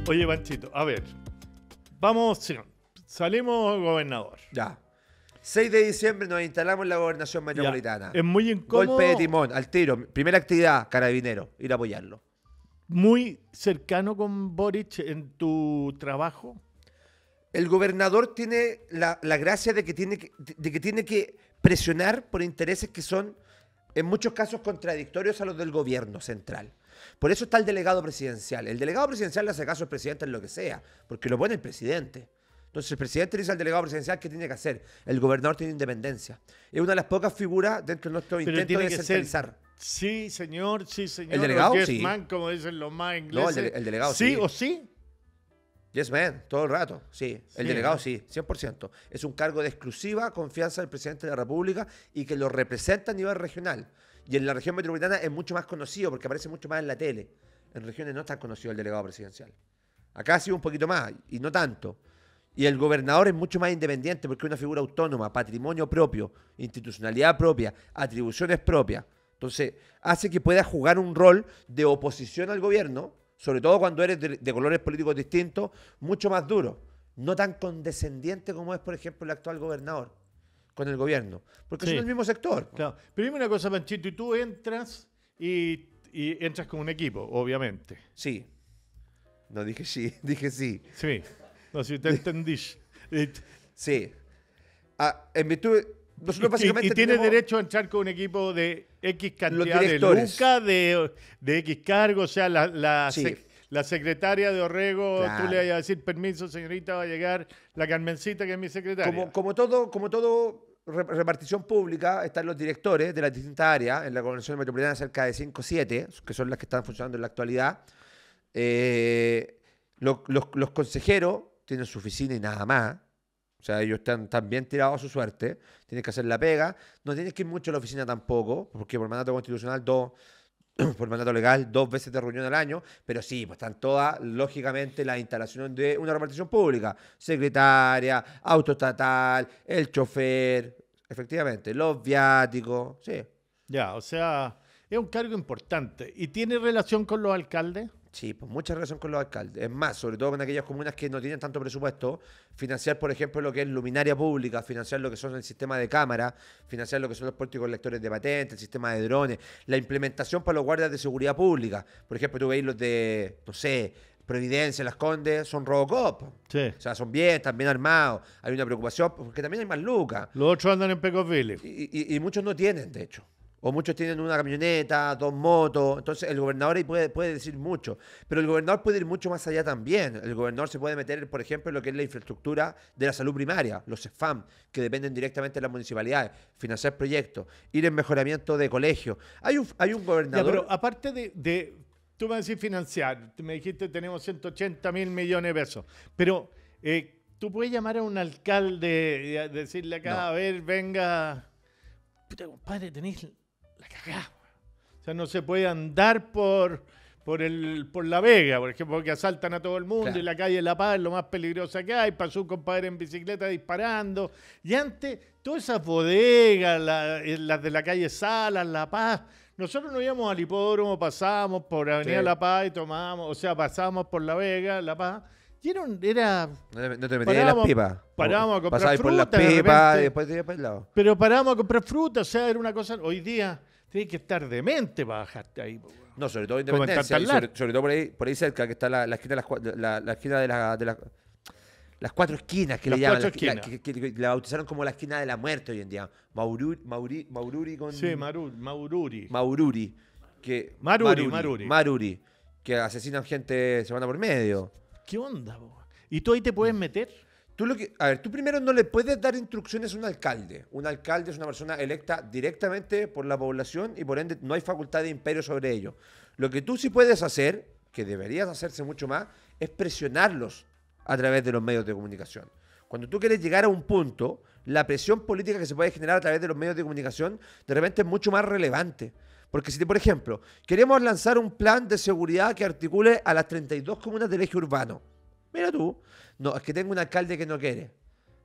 Oye, Panchito, a ver, Vamos, salimos gobernador. Ya. 6 de diciembre nos instalamos en la gobernación metropolitana. Es muy incómodo. Golpe de timón, al tiro. Primera actividad, carabinero, ir a apoyarlo. Muy cercano con Boric en tu trabajo. El gobernador tiene la, gracia de que tiene de que tiene que presionar por intereses que son en muchos casos contradictorios a los del gobierno central. Por eso está el delegado presidencial. El delegado presidencial le hace caso al presidente en lo que sea, porque lo pone el presidente. Entonces el presidente dice al delegado presidencial qué tiene que hacer. El gobernador tiene independencia. Es una de las pocas figuras dentro de nuestro intento de centralizar. Sí, señor, sí, señor. El delegado, sí. man, como dicen los más ingleses. No, el, delegado, sí. o sí? Yes, man, todo el rato, sí. El delegado, ¿eh? sí, 100%. Es un cargo de exclusiva confianza del presidente de la República y que lo representa a nivel regional. Y en la región metropolitana es mucho más conocido porque aparece mucho más en la tele. En regiones no tan conocido el delegado presidencial. Acá ha sido un poquito más y no tanto. Y el gobernador es mucho más independiente porque es una figura autónoma, patrimonio propio, institucionalidad propia, atribuciones propias. Entonces, hace que pueda jugar un rol de oposición al gobierno, sobre todo cuando eres de colores políticos distintos, mucho más duro. No tan condescendiente como es, por ejemplo, el actual gobernador con el gobierno, porque son el mismo sector. Claro. Pero dime una cosa, Panchito, y tú entras y, entras con un equipo, obviamente. Sí. No dije sí, [LAUGHS] dije sí. Sí. No, si te entendís. sí. Ah, en virtud. Y, tiene derecho a entrar con un equipo de X cantidad de luca, de, de, X cargo, o sea, la, secretaria de Orrego, tú le vas a decir, permiso, señorita, va a llegar la Carmencita, que es mi secretaria. Como, como todo, como todo repartición pública están los directores de las distintas áreas, en la Convención Metropolitana cerca de 5 o 7, que son las que están funcionando en la actualidad. Eh, los, consejeros tienen su oficina y nada más. O sea, ellos están, están, bien tirados a su suerte. Tienes que hacer la pega. No tienes que ir mucho a la oficina tampoco, porque por mandato constitucional dos [CLEARS THROAT] por mandato legal dos veces de reunión al año, pero sí, pues están todas, lógicamente, la instalaciones de una repartición pública, secretaria, auto el chofer, efectivamente, los viáticos, sí. Ya, o sea, es un cargo importante. ¿Y tiene relación con los alcaldes? Sí, pues mucha relación con los alcaldes. Es más, sobre todo con aquellas comunas que no tienen tanto presupuesto, financiar, por ejemplo, lo que es luminaria pública, financiar lo que son el sistema de cámara, financiar lo que son los pórticos lectores de patentes, el sistema de drones, la implementación para los guardias de seguridad pública. Por ejemplo, tú veis los de, no sé, Providencia, Las Condes, son Robocop. Sí. O sea, son bien, están bien armados. Hay una preocupación, porque también hay más lucas. Los otros andan en Pecosville. y muchos no tienen, de hecho o muchos tienen una camioneta, dos motos, entonces el gobernador ahí puede, puede decir mucho, pero el gobernador puede ir mucho más allá también. El gobernador se puede meter, por ejemplo, en lo que es la infraestructura de la salud primaria, los Sfam, que dependen directamente de las municipalidades, financiar proyectos, ir en mejoramiento de colegios. Hay un, hay un gobernador... pero aparte de, de, tú me decís financiar, me dijiste tenemos 180 mil millones de pesos, pero... Eh, tú puedes llamar a un alcalde y decirle acá, cada a ver, venga, puta compadre, tenéis la cagada O sea, no se puede andar por, por, el, por la Vega, por ejemplo, porque asaltan a todo el mundo y la calle La Paz es lo más peligrosa que hay. Pasó un compadre en bicicleta disparando. Y antes, todas esas bodegas, eh, las de la calle Salas, La Paz. Nosotros no íbamos al hipódromo, pasábamos por Avenida La Paz y tomábamos, o sea, pasábamos por La Vega, La Paz era. no, te metías en las pipas. Parábamos a comprar fruta. por las y después te ibas para el lado. Pero parábamos a comprar fruta, o sea, era una cosa. Hoy día tenés que estar demente para bajarte ahí. No, sobre todo Independencia. Sobre, sobre, todo por ahí, por ahí cerca, que está la, esquina, de la, de las cuatro esquinas que le llaman. La, que, la bautizaron como la esquina de la muerte hoy en día. Maururi, Mauri, Maururi con. Sí, Maururi. Maururi. Que, Maruri. Maruri. Que asesinan gente semana por medio. ¿Qué onda? ¿Y tú ahí te puedes mm. meter? Tú lo que, a ver, tú primero no le puedes dar instrucciones a un alcalde. Un alcalde es una persona electa directamente por la población y por ende no hay facultad de imperio sobre ello. Lo que tú sí puedes hacer, que deberías hacerse mucho más, es presionarlos a través de los medios de comunicación. Cuando tú quieres llegar a un punto, la presión política que se puede generar a través de los medios de comunicación de repente es mucho más relevante. Porque si, por ejemplo, queremos lanzar un plan de seguridad que articule a las 32 comunas del eje urbano. Mira tú, no, es que tengo un alcalde que no quiere.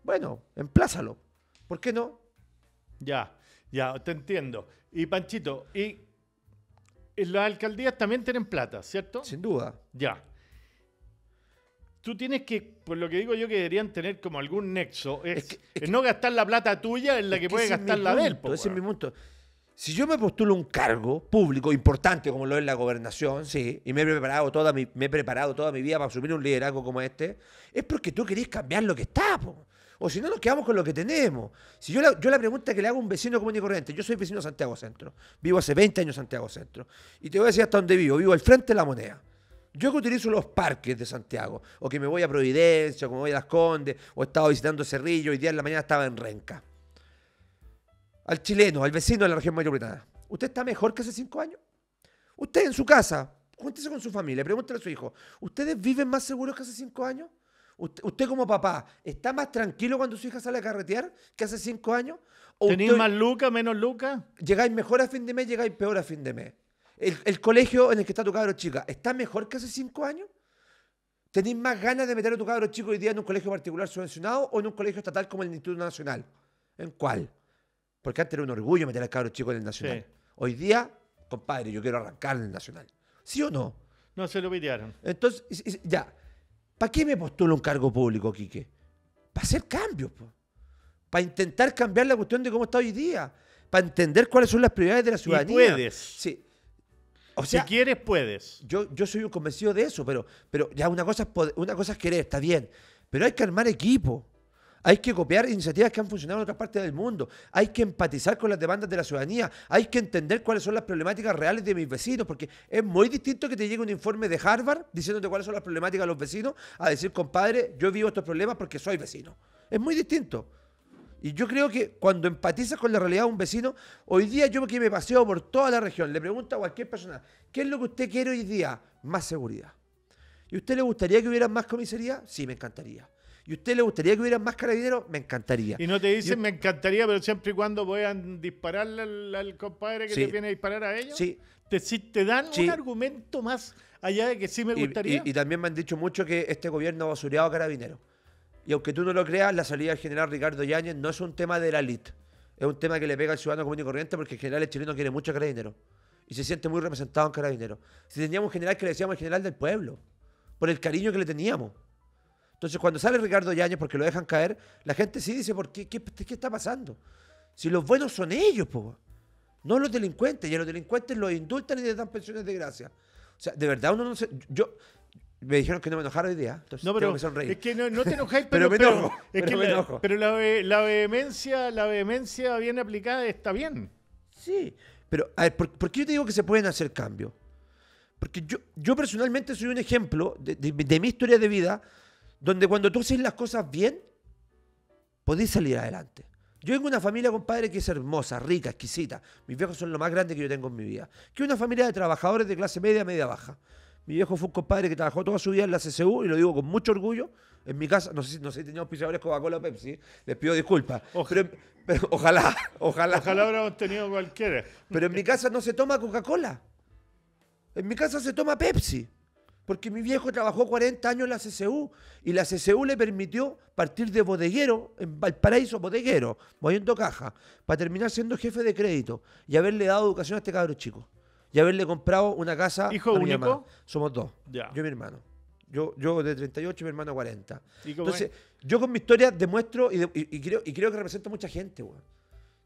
Bueno, emplázalo. ¿Por qué no? Ya, ya, te entiendo. Y Panchito, y las alcaldías también tienen plata, ¿cierto? Sin duda. Ya. Tú tienes que, por lo que digo yo, que deberían tener como algún nexo. Es, no gastar la plata tuya en la que, puede gastar la del. ese es mi punto si yo me postulo un cargo público importante como lo es la gobernación, sí, y me he preparado toda mi, me he preparado toda mi vida para asumir un liderazgo como este, es porque tú querés cambiar lo que está, o si no nos quedamos con lo que tenemos. Si yo la, yo la pregunta que le hago a un vecino común y corriente, yo soy vecino de Santiago Centro, vivo hace 20 años en Santiago Centro, y te voy a decir hasta dónde vivo, vivo al frente de la moneda. Yo que utilizo los parques de Santiago, o que me voy a Providencia, o que me voy a Las Condes, o he estado visitando Cerrillo, y día en la mañana estaba en Renca al chileno, al vecino de la región metropolitana, ¿usted está mejor que hace cinco años? Usted en su casa, cuéntese con su familia, pregúntele a su hijo, ¿ustedes viven más seguros que hace cinco años? Usted, como papá, ¿está más tranquilo cuando su hija sale a carretear que hace cinco años? ¿Tenéis más lucas, menos lucas? ¿Llegáis mejor a fin de mes, llegáis peor a fin de mes? El, colegio en el que está tu cabro chica, ¿está mejor que hace cinco años? ¿Tenéis más ganas de meter a tu cabro chico hoy día en un colegio particular subvencionado o en un colegio estatal como el Instituto Nacional? ¿En cuál? Porque antes era un orgullo meter al cabro chico en el Nacional. Hoy día, compadre, yo quiero arrancar en el Nacional. ¿Sí o no? No, se lo pidieron. Entonces, ya. ¿Para qué me postulo un cargo público, Quique? Para hacer cambios, para intentar cambiar la cuestión de cómo está hoy día, para entender cuáles son las prioridades de la ciudadanía. puedes. Sí. O si quieres, puedes. Yo, yo soy un convencido de eso, pero, pero ya una cosa, una cosa es querer, está bien, pero hay que armar equipo. Hay que copiar iniciativas que han funcionado en otras partes del mundo. Hay que empatizar con las demandas de la ciudadanía. Hay que entender cuáles son las problemáticas reales de mis vecinos, porque es muy distinto que te llegue un informe de Harvard diciéndote cuáles son las problemáticas de los vecinos a decir, compadre, yo vivo estos problemas porque soy vecino. Es muy distinto. Y yo creo que cuando empatizas con la realidad de un vecino, hoy día yo que me paseo por toda la región, le pregunto a cualquier persona, ¿qué es lo que usted quiere hoy día? Más seguridad. ¿Y a usted le gustaría que hubiera más comisaría? Sí, me encantaría. ¿Y a usted le gustaría que hubiera más carabineros? Me encantaría. Y no te dicen, me encantaría, pero siempre y cuando puedan dispararle al, compadre que te viene a disparar a ellos. Sí. Te, te dan un argumento más allá de que sí me gustaría. Y, también me han dicho mucho que este gobierno ha basureado a carabineros. Y aunque tú no lo creas, la salida del general Ricardo Yáñez no es un tema de la elite. Es un tema que le pega al ciudadano común y corriente porque el general chileno quiere mucho carabinero Y se siente muy representado en carabineros. Si teníamos un general que le decíamos el general del pueblo, por el cariño que le teníamos. Entonces, cuando sale Ricardo Yáñez porque lo dejan caer, la gente sí dice, ¿por qué? ¿Qué, está pasando? Si los buenos son ellos, po, no los delincuentes. Y a los delincuentes los indultan y les dan pensiones de gracia. O sea, de verdad uno no se... Yo, me dijeron que no me enojara hoy día, entonces no, pero, tengo Es que no, te [LAUGHS] enojáis, pero, me enojo. es que me enojo. La, pero la, la, vehemencia, la vehemencia bien aplicada está bien. Sí, pero a ver, ¿por, qué yo te digo que se pueden hacer cambios? Porque yo, yo personalmente soy un ejemplo de mi historia de vida donde cuando tú haces las cosas bien, podés salir adelante. Yo tengo una familia, compadre, que es hermosa, rica, exquisita. Mis viejos son lo más grande que yo tengo en mi vida. Que una familia de trabajadores de clase media, media baja. Mi viejo fue un compadre que trabajó toda su vida en la CSU, y lo digo con mucho orgullo. En mi casa, no sé, no sé si teníamos pisadores Coca-Cola o Pepsi, les pido disculpas. Oh. [LAUGHS] Ojalá. ojalá, ojalá. Ojalá hubiéramos tenido cualquiera. Pero en mi casa no se toma Coca-Cola. En mi casa se toma Pepsi. Porque mi viejo trabajó 40 años en la CCU y la CCU le permitió partir de bodeguero, en Valparaíso, bodeguero, moviendo caja, para terminar siendo jefe de crédito y haberle dado educación a este cabro chico. Y haberle comprado una casa. ¿Hijo único? Somos dos. Yo y mi hermano. Yo, yo de 38 y mi hermano 40. Entonces, yo con mi historia demuestro y, creo, y creo que represento a mucha gente, weón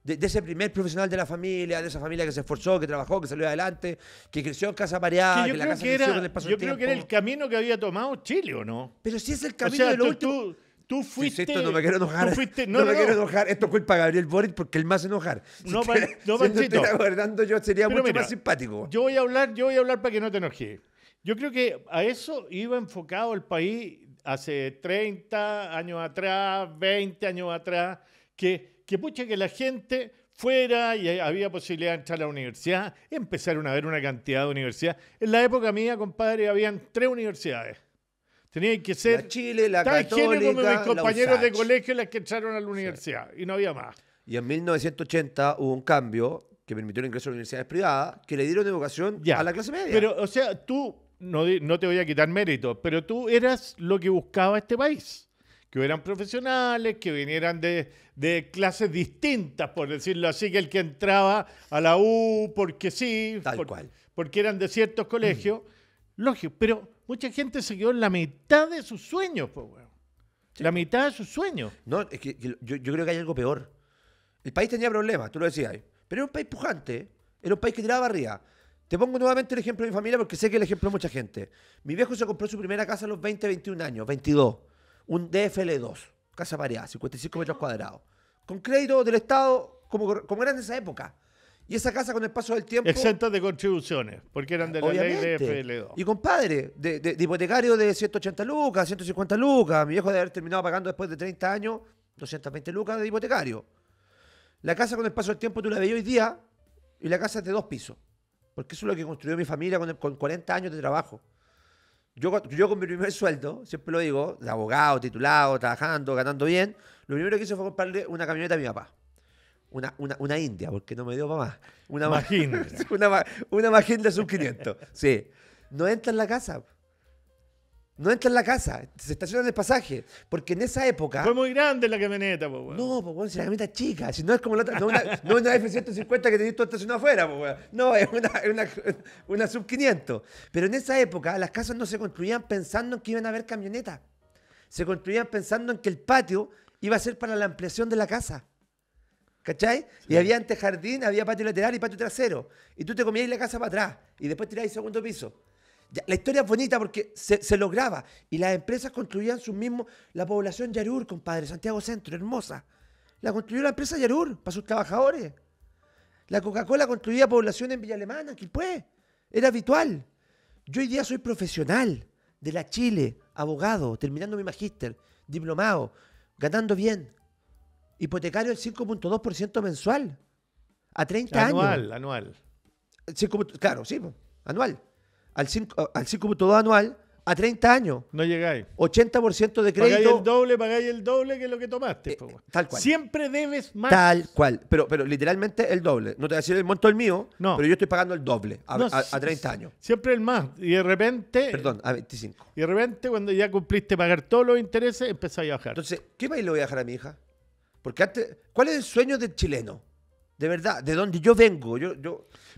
de, ese primer profesional de la familia, de esa familia que se esforzó, que trabajó, que salió adelante, que creció en casa pareada, que, la casa que era, creció con el paso Yo creo que era el camino que había tomado Chile, ¿o no? Pero si es el camino o sea, de tú, último... Tú, fuiste. no me quiero enojar. Fuiste, no, no, me quiero enojar. Esto es culpa de Gabriel Boric porque él más enojar. Si no, para, no, si estoy yo sería mucho más simpático. Yo voy a hablar, yo voy a hablar para que no te enojes. Yo creo que a eso iba enfocado el país hace 30 años atrás, 20 años atrás, que que pucha que la gente fuera y había posibilidad de entrar a la universidad, empezaron a haber una cantidad de universidades. En la época mía, compadre, habían tres universidades. tenían que ser la Chile, la tan Católica, como mis compañeros de colegio las que entraron a la universidad y no había más. Y en 1980 hubo un cambio que permitió el ingreso a universidades privadas que le dieron educación a la clase media. Pero, o sea, tú, no, no te voy a quitar mérito, pero tú eras lo que buscaba este país que eran profesionales, que vinieran de, clases distintas, por decirlo así, que el que entraba a la U porque sí, cual. porque eran de ciertos mm. colegios, lógico, pero mucha gente se quedó en la mitad de sus sueños, pues, la mitad de sus sueños. No, es que, yo, creo que hay algo peor. El país tenía problemas, tú lo decías, pero era un país pujante, era un país que tiraba arriba. Te pongo nuevamente el ejemplo de mi familia porque sé que el ejemplo de mucha gente. Mi viejo se compró su primera casa a los 20, 21 años, 22 un DFL2, casa variada, 55 metros cuadrados, con crédito del Estado como, como era en esa época. Y esa casa con el paso del tiempo... exentos de contribuciones, porque eran de la ley dfl 2 Y compadre, de, de, hipotecario de 180 lucas, 150 lucas, mi viejo de haber terminado pagando después de 30 años 220 lucas de hipotecario. La casa con el paso del tiempo tú la veías hoy día y la casa es de dos pisos, porque eso es lo que construyó mi familia con, con 40 años de trabajo. Yo, con mi primer sueldo, siempre lo digo, de abogado, titulado, trabajando, ganando bien, lo primero que hice fue comprarle una camioneta a mi papá. Una, una, India, porque no me dio papá. [LAUGHS] Una Magín. una, una de sub 500. Sí. No entra en la casa. No entra en la casa, se estaciona en el pasaje. Porque en esa época. Fue muy grande la camioneta, pues, No, pues, si la camioneta es chica. Si no es como la otra. No, una, una F-150 que tenías todo estacionado afuera, pues, No, es una, una, sub-500. Pero en esa época, las casas no se construían pensando en que iban a haber camionetas. Se construían pensando en que el patio iba a ser para la ampliación de la casa. ¿Cachai? Y había antejardín, había patio lateral y patio trasero. Y tú te comías la casa para atrás. Y después el segundo piso. La historia es bonita porque se, lograba y las empresas construían sus mismos. La población Yarur, compadre, Santiago Centro, hermosa. La construyó la empresa Yarur para sus trabajadores. La Coca-Cola construía población en Villa Alemana, que pues, era habitual. Yo hoy día soy profesional de la Chile, abogado, terminando mi magíster, diplomado, ganando bien, hipotecario el 5.2% mensual, a 30 años. Anual, anual. Claro, sí, anual al 5.2 eh, al anual a 30 años. No llegáis. 80% de crédito. Pagáis el doble, pagáis el doble que lo que tomaste. Eh, tal cual. Siempre debes más. Tal cual. Pero, pero literalmente el doble. No te voy a decir el monto el mío, pero yo estoy pagando el doble a, 30 años. Siempre el más. Y de repente. Perdón, a 25. Y de repente, cuando ya cumpliste pagar todos los intereses, empezáis a bajar. Entonces, ¿qué país le voy a dejar a mi hija? Porque antes. ¿Cuál es el sueño del chileno? De verdad, de donde yo vengo. yo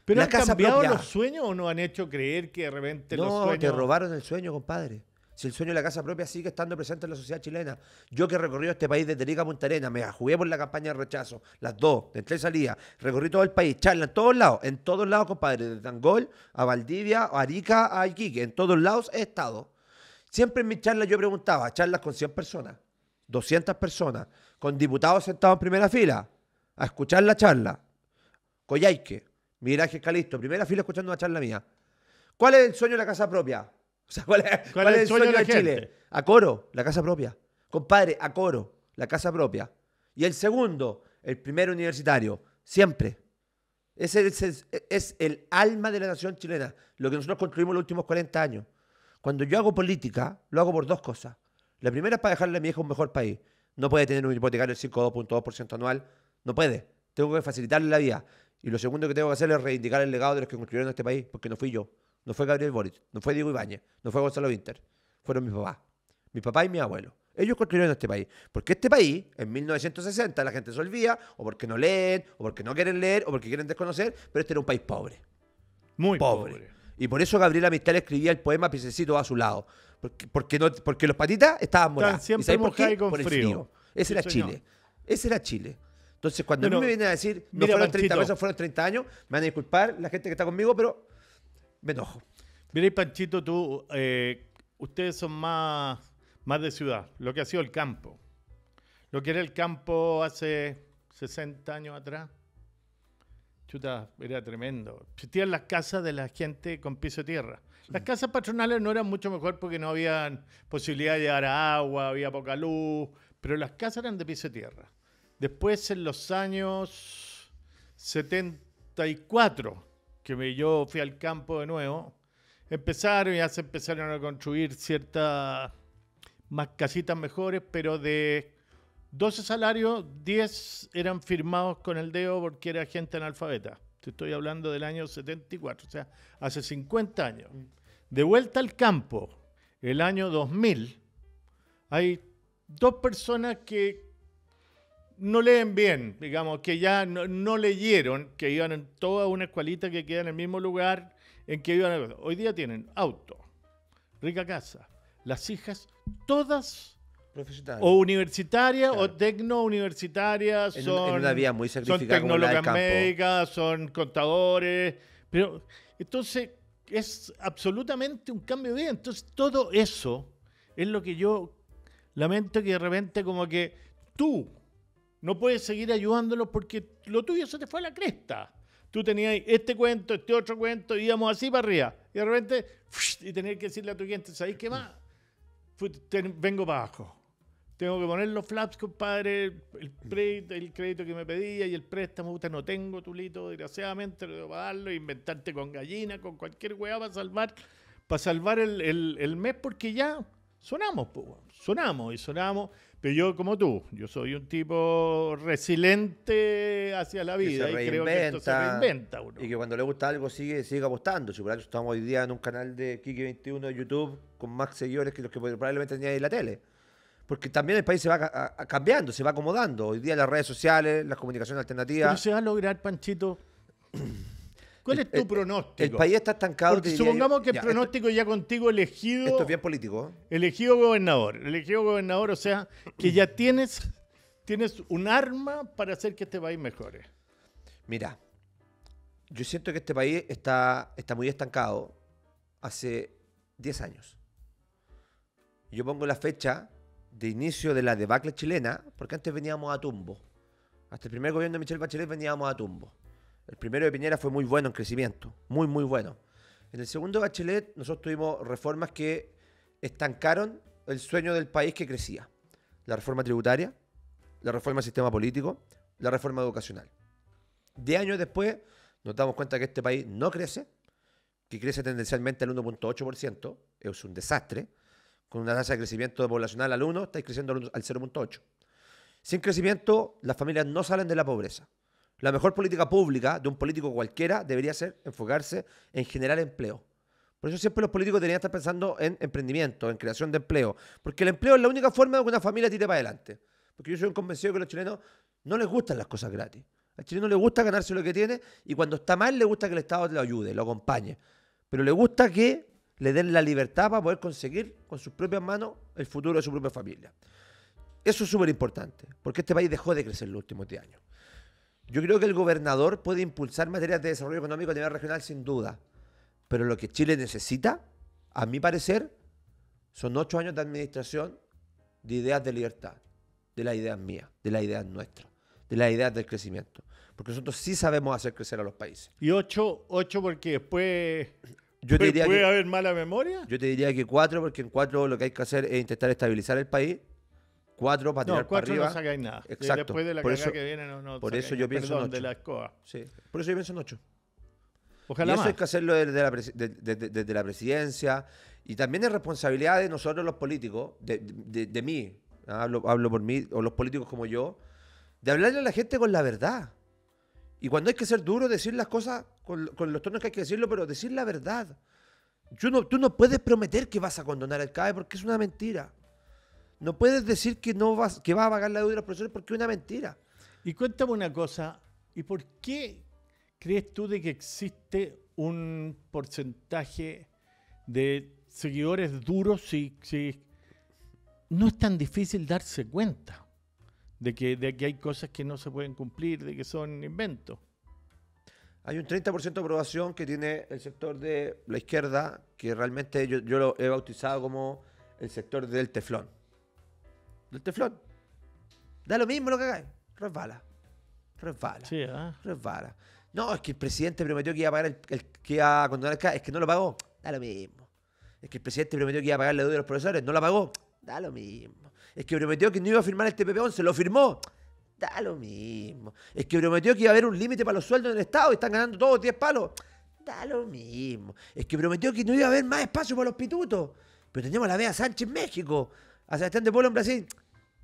¿Pero han cambiado los sueños o no han hecho creer que de repente los sueños...? No, te robaron el sueño, compadre. Si el sueño de la casa propia sigue estando presente en la sociedad chilena. Yo que recorrido este país desde Liga a Arena, me jugué por la campaña de rechazo, las dos, de tres salidas, recorrí todo el país, charla en todos lados, en todos lados, compadre, desde Angol a Valdivia, a Arica, a Iquique, en todos lados he estado. Siempre en mis charlas yo preguntaba, charlas con 100 personas, 200 personas, con diputados sentados en primera fila, a escuchar la charla, Coyhaique, Mira, Ángel Calisto, primera fila escuchando una charla mía. ¿Cuál es el sueño de la casa propia? [LAUGHS] O sea, ¿cuál es, el sueño, de, Chile? A coro, la casa propia. Compadre, a coro, la casa propia. Y el segundo, el primer universitario, siempre. Ese es, el alma de la nación chilena, lo que nosotros construimos los últimos 40 años. Cuando yo hago política, lo hago por dos cosas. La primera es para dejarle a mi hijo un mejor país. No puede tener un hipotecario del 5,2% anual, no puede. Tengo que facilitarle la vida. Y lo segundo que tengo que hacer es reivindicar el legado de los que construyeron este país, porque no fui yo, no fue Gabriel Boric, no fue Diego Ibáñez, no fue Gonzalo Winter, fueron mis papás, mi papá y mi abuelo. Ellos construyeron este país. Porque este país, en 1960, la gente se olvida, o porque no leen, o porque no quieren leer, o porque quieren desconocer, pero este era un país pobre. Muy pobre. Y por eso Gabriel Mistral escribía el poema Piececito a su lado. Porque, los patitas estaban morados. Siempre ¿Y Con frío. Ese era Chile. Ese era Chile. Entonces, cuando a mí me viene a decir, no fueron 30 fueron 30 años, me van a disculpar la gente que está conmigo, pero me enojo. y Panchito, tú, eh, ustedes son más, más de ciudad, lo que ha sido el campo. Lo que era el campo hace 60 años atrás. Chuta, era tremendo. Existían las casas de la gente con piso de tierra. Las casas patronales no eran mucho mejor porque no había posibilidad de llegar agua, había poca luz, pero las casas eran de piso de tierra. Después, en los años 74, que yo fui al campo de nuevo, empezaron, ya se empezaron a construir ciertas más casitas mejores, pero de 12 salarios, 10 eran firmados con el dedo porque era gente analfabeta. Te estoy hablando del año 74, o sea, hace 50 años. De vuelta al campo, el año 2000, hay dos personas que no leen bien, digamos, que ya no, leyeron, que iban en toda una escualita que queda en el mismo lugar en que iban. Hoy día tienen auto, rica casa, las hijas, todas o universitarias o tecno-universitarias, son, muy son tecnólogas médicas, son contadores, pero entonces es absolutamente un cambio de vida. Entonces todo eso es lo que yo lamento que de repente como que tú no puedes seguir ayudándolos porque lo tuyo se te fue a la cresta. Tú tenías este cuento, este otro cuento, íbamos así para arriba. Y de repente, y tener que decirle a tu cliente, ¿sabéis qué más? vengo para abajo. Tengo que poner los flaps, compadre, el, crédito, crédito que me pedía y el préstamo, usted no tengo, Tulito, desgraciadamente, lo debo darlo, inventarte con gallina, con cualquier weá para salvar, para salvar el, mes, porque ya sonamos, sonamos y sonamos. Pero yo, como tú, yo soy un tipo resiliente hacia la vida y creo que se reinventa uno. Y que cuando le gusta algo sigue, sigue apostando. Si estamos hoy día en un canal de kiki 21 de YouTube con más seguidores que los que probablemente tenía en la tele. Porque también el país se va cambiando, se va acomodando. Hoy día las redes sociales, las comunicaciones alternativas. se va a lograr, Panchito. ¿Cuál es tu eh, pronóstico? El país está estancado. supongamos que el pronóstico ya contigo elegido. Esto es bien político. Elegido gobernador. Elegido gobernador, o sea, que ya tienes, tienes un arma para hacer que este país mejore. Mira, yo siento que este país está, está muy estancado hace 10 años. Yo pongo la fecha de inicio de la debacle chilena, porque antes veníamos a tumbo. Hasta el primer gobierno de Michelle Bachelet veníamos a tumbo. El primero de Piñera fue muy bueno en crecimiento, muy, muy bueno. En el segundo Bachelet nosotros tuvimos reformas que estancaron el sueño del país que crecía. La reforma tributaria, la reforma del sistema político, la reforma educacional. De años después nos damos cuenta que este país no crece, que crece tendencialmente al 1.8%, es un desastre, con una tasa de crecimiento poblacional al 1, estáis creciendo al 0.8. Sin crecimiento, las familias no salen de la pobreza. La mejor política pública de un político cualquiera debería ser enfocarse en generar empleo. Por eso siempre los políticos deberían estar pensando en emprendimiento, en creación de empleo. Porque el empleo es la única forma de que una familia tire para adelante. Porque yo soy un convencido que a los chilenos no les gustan las cosas gratis. Al chileno le gusta ganarse lo que tiene y cuando está mal le gusta que el Estado le ayude, lo acompañe. Pero le gusta que le den la libertad para poder conseguir con sus propias manos el futuro de su propia familia. Eso es súper importante, porque este país dejó de crecer en los últimos 10 años. Yo creo que el gobernador puede impulsar materias de desarrollo económico a nivel regional sin duda, pero lo que Chile necesita, a mi parecer, son ocho años de administración de ideas de libertad, de las ideas mías, de las ideas nuestras, de las ideas del crecimiento. Porque nosotros sí sabemos hacer crecer a los países. ¿Y ocho? ¿Ocho porque después yo ¿Puede haber mala memoria? Yo te diría que cuatro, porque en cuatro lo que hay que hacer es intentar estabilizar el país cuatro para tirar cuatro para arriba. No, nada. Exacto. Después de la por eso, que viene no Por eso yo pienso en ocho. Por eso yo pienso en ocho. Ojalá y eso hay que hacerlo desde la, presidencia y también es responsabilidad de nosotros los políticos, de, de, mí, ¿ah? hablo, hablo por mí, o los políticos como yo, de hablarle a la gente con la verdad. Y cuando hay que ser duro, decir las cosas con, los tonos que hay que decirlo, pero decir la verdad. no, tú no puedes prometer que vas a condonar el CAE porque es una mentira. No puedes decir que, no vas, que a pagar la deuda de los profesores porque es una mentira. Y cuéntame una cosa, ¿y por qué crees tú de que existe un porcentaje de seguidores duros si, no es tan difícil darse cuenta de que, que hay cosas que no se pueden cumplir, de que son inventos? Hay un 30% de aprobación que tiene el sector de la izquierda, que realmente yo, yo lo he bautizado como el sector del teflón del teflón. Da lo mismo lo que cae. Resbala. Resbala. Sí, ¿eh? Resbala. No, es que el presidente prometió que iba a pagar el, que iba a condonar el Es que no lo pagó. Da lo mismo. Es que el presidente prometió que iba a pagar la deuda de los profesores. No lo pagó. Da lo mismo. Es que prometió que no iba a firmar el TPP-11. Lo firmó. Da lo mismo. Es que prometió que iba a haber un límite para los sueldos del Estado. Y están ganando todos 10 palos. Da lo mismo. Es que prometió que no iba a haber más espacio para los pitutos. Pero tenemos la vea Sánchez México. A Sebastián de Pueblo en Brasil.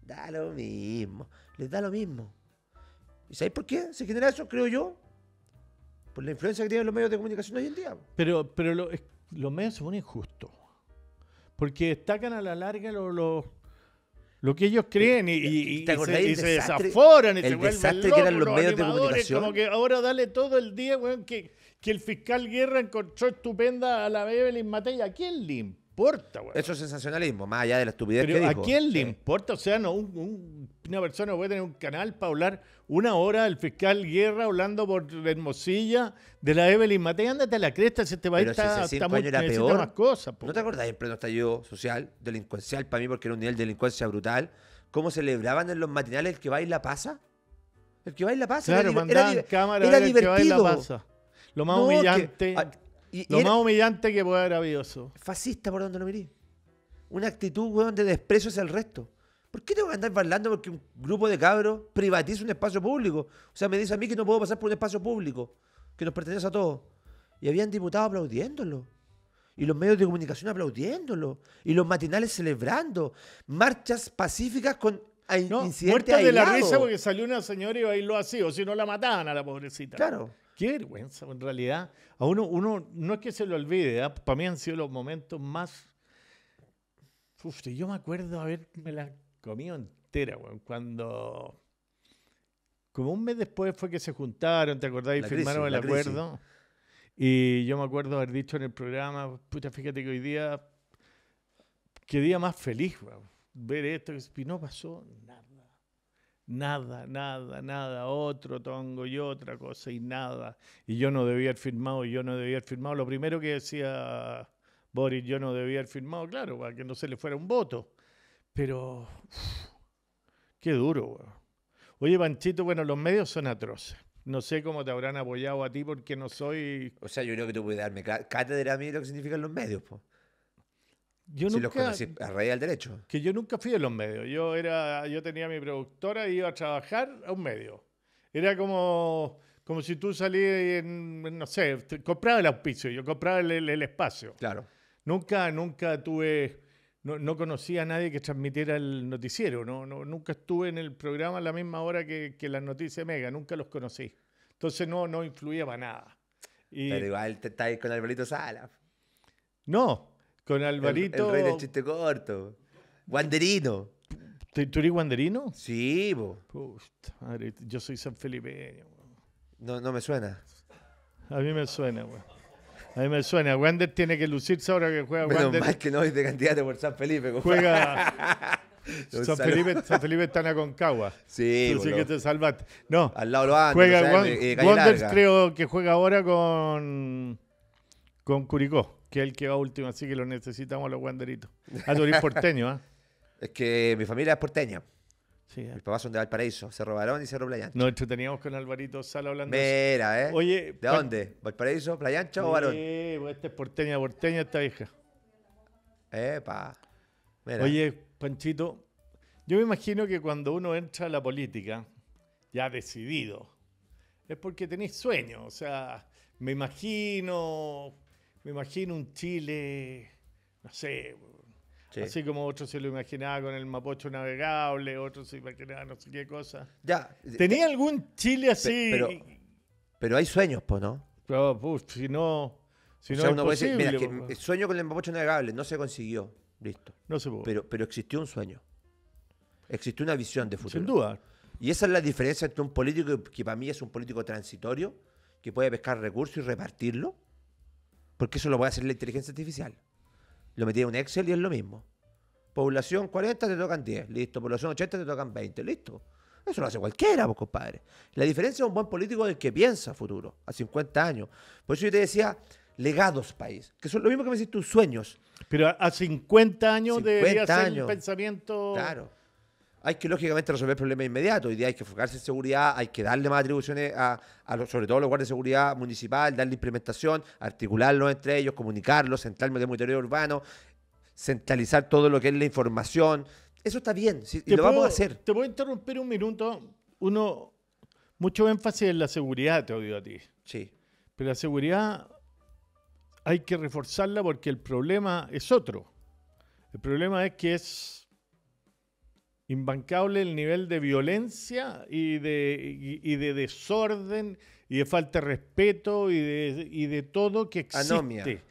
Da lo mismo. Les da lo mismo. ¿Y sabéis por qué se genera eso, creo yo? Por la influencia que tienen los medios de comunicación hoy en día. Pero, pero lo, los medios son injustos. Porque destacan a la larga lo lo que ellos creen y, y, se, y desaforan y el desastre que eran los, medios de comunicación como que ahora dale todo el día que, el fiscal Guerra encontró estupenda a la Evelyn Matei ¿a quién limpia? importa, Eso es sensacionalismo, más allá de la estupidez que dijo. ¿A quién le importa? O sea, no, una persona puede tener un canal para hablar una hora del fiscal Guerra hablando por la Hermosilla de la Evelyn Matei. Ándate a la cresta, este si te va Pero está, si peor. cosas. ¿No te acordás en pleno estallido social, delincuencial para mí, porque era un nivel de delincuencia brutal? ¿Cómo celebraban en los matinales el que baila pasa? El que baila pasa. Claro, era, era, divertido. Lo más humillante lo más humillante que pueda haber habido eso. Fascista por donde lo miré. Una actitud, de desprecio hacia el resto. ¿Por qué tengo que andar parlando porque un grupo de cabros privatiza un espacio público? O sea, me dice a mí que no puedo pasar por un espacio público, que nos pertenece a todos. Y habían diputados aplaudiéndolo. Y los medios de comunicación aplaudiéndolo. Y los matinales celebrando. Marchas pacíficas con no, de la risa porque salió una señora y bailó así, o si no la mataban a la pobrecita. Claro. Qué vergüenza, en realidad. A uno, uno no es que se lo olvide, ¿eh? para mí han sido los momentos más. Uf, yo me acuerdo haberme la comido entera, güey, cuando. Como un mes después fue que se juntaron, ¿te acordás? Y firmaron el acuerdo. Y yo me acuerdo haber dicho en el programa, puta, fíjate que hoy día, qué día más feliz, güey, ver esto. Y no pasó nada. Nada, nada, nada, otro tongo y otra cosa y nada. Y yo no debía haber firmado, yo no debía haber firmado. Lo primero que decía Boris, yo no debía haber firmado, claro, para que no se le fuera un voto. Pero, qué duro, weón. Oye, Panchito, bueno, los medios son atroces. No sé cómo te habrán apoyado a ti porque no soy... O sea, yo creo que tú puedes darme cátedra a mí lo que significan los medios, pues. Yo si nunca, los a derecho. Que yo nunca fui en los medios. Yo, era, yo tenía mi productora y iba a trabajar a un medio. Era como, como si tú salías, en, no sé, compraba el auspicio, yo compraba el, espacio. Claro. Nunca, nunca tuve, no, conocía a nadie que transmitiera el noticiero. No, no, nunca estuve en el programa a la misma hora que, la las noticias mega, nunca los conocí. Entonces no, no influía para nada. Pero igual te estáis con Alberto Sala. No, con Alvarito. El, rey del chiste corto. Wanderino. ¿Tú eres Wanderino? Sí, bo. Puta madre, yo soy San Felipe. No, no me suena. A mí me suena, weón. A mí me suena. Wander tiene que lucirse ahora que juega Menos Wander. más que no es de candidato por San Felipe. Juega. [LAUGHS] San Felipe, San Felipe está en Aconcagua. Sí, Así pues, que te salvaste. No. Al lado lo Juega o Wander creo que juega ahora con, con Curicó que es el que va último, así que lo necesitamos los guanderitos. A ah, tu [LAUGHS] porteño, ¿ah? ¿eh? Es que mi familia es porteña. Sí, ah. Mis papás son de Valparaíso, Cerro Barón y Cerro No, Nosotros teníamos con Alvarito Sala hablando. Mira, ¿eh? Oye, ¿de dónde? ¿Valparaíso, Playa o Barón? Sí, pues esta es porteña, porteña esta vieja. Epa. Mira. Oye, Panchito, yo me imagino que cuando uno entra a la política, ya decidido, es porque tenéis sueños. O sea, me imagino me imagino un Chile, no sé, así como otros se lo imaginaba con el Mapocho navegable, otros se imaginaban no sé qué cosa. Ya. ¿Tenía eh, algún Chile así? Pero, hay sueños, ¿no? Pero, si no, si el sueño con el Mapocho navegable no se consiguió, listo. No se pudo. Pero, pero existió un sueño. Existió una visión de futuro. Sin duda. Y esa es la diferencia entre un político que para mí es un político transitorio, que puede pescar recursos y repartirlo, porque eso lo puede hacer la inteligencia artificial. Lo metí en un Excel y es lo mismo. Población 40 te tocan 10, listo. Población 80 te tocan 20, listo. Eso lo hace cualquiera, vos, compadre. La diferencia es un buen político del que piensa futuro, a 50 años. Por eso yo te decía, legados país, que son lo mismo que me decís tus sueños. Pero a, 50 años de debería un pensamiento... Claro hay que lógicamente resolver problemas inmediatos. Hoy día hay que enfocarse en seguridad, hay que darle más atribuciones a, sobre todo a los guardias de seguridad municipal, darle implementación, articularlos entre ellos, comunicarlos, en el monitoreo urbano, centralizar todo lo que es la información. Eso está bien, sí, lo vamos a hacer. Te voy a interrumpir un minuto. Uno, mucho énfasis en la seguridad, te odio a ti. Sí. Pero la seguridad hay que reforzarla porque el problema es otro. El problema es que es Imbancable el nivel de violencia y de, y, de desorden y de falta de respeto y de, todo que existe. Anomia.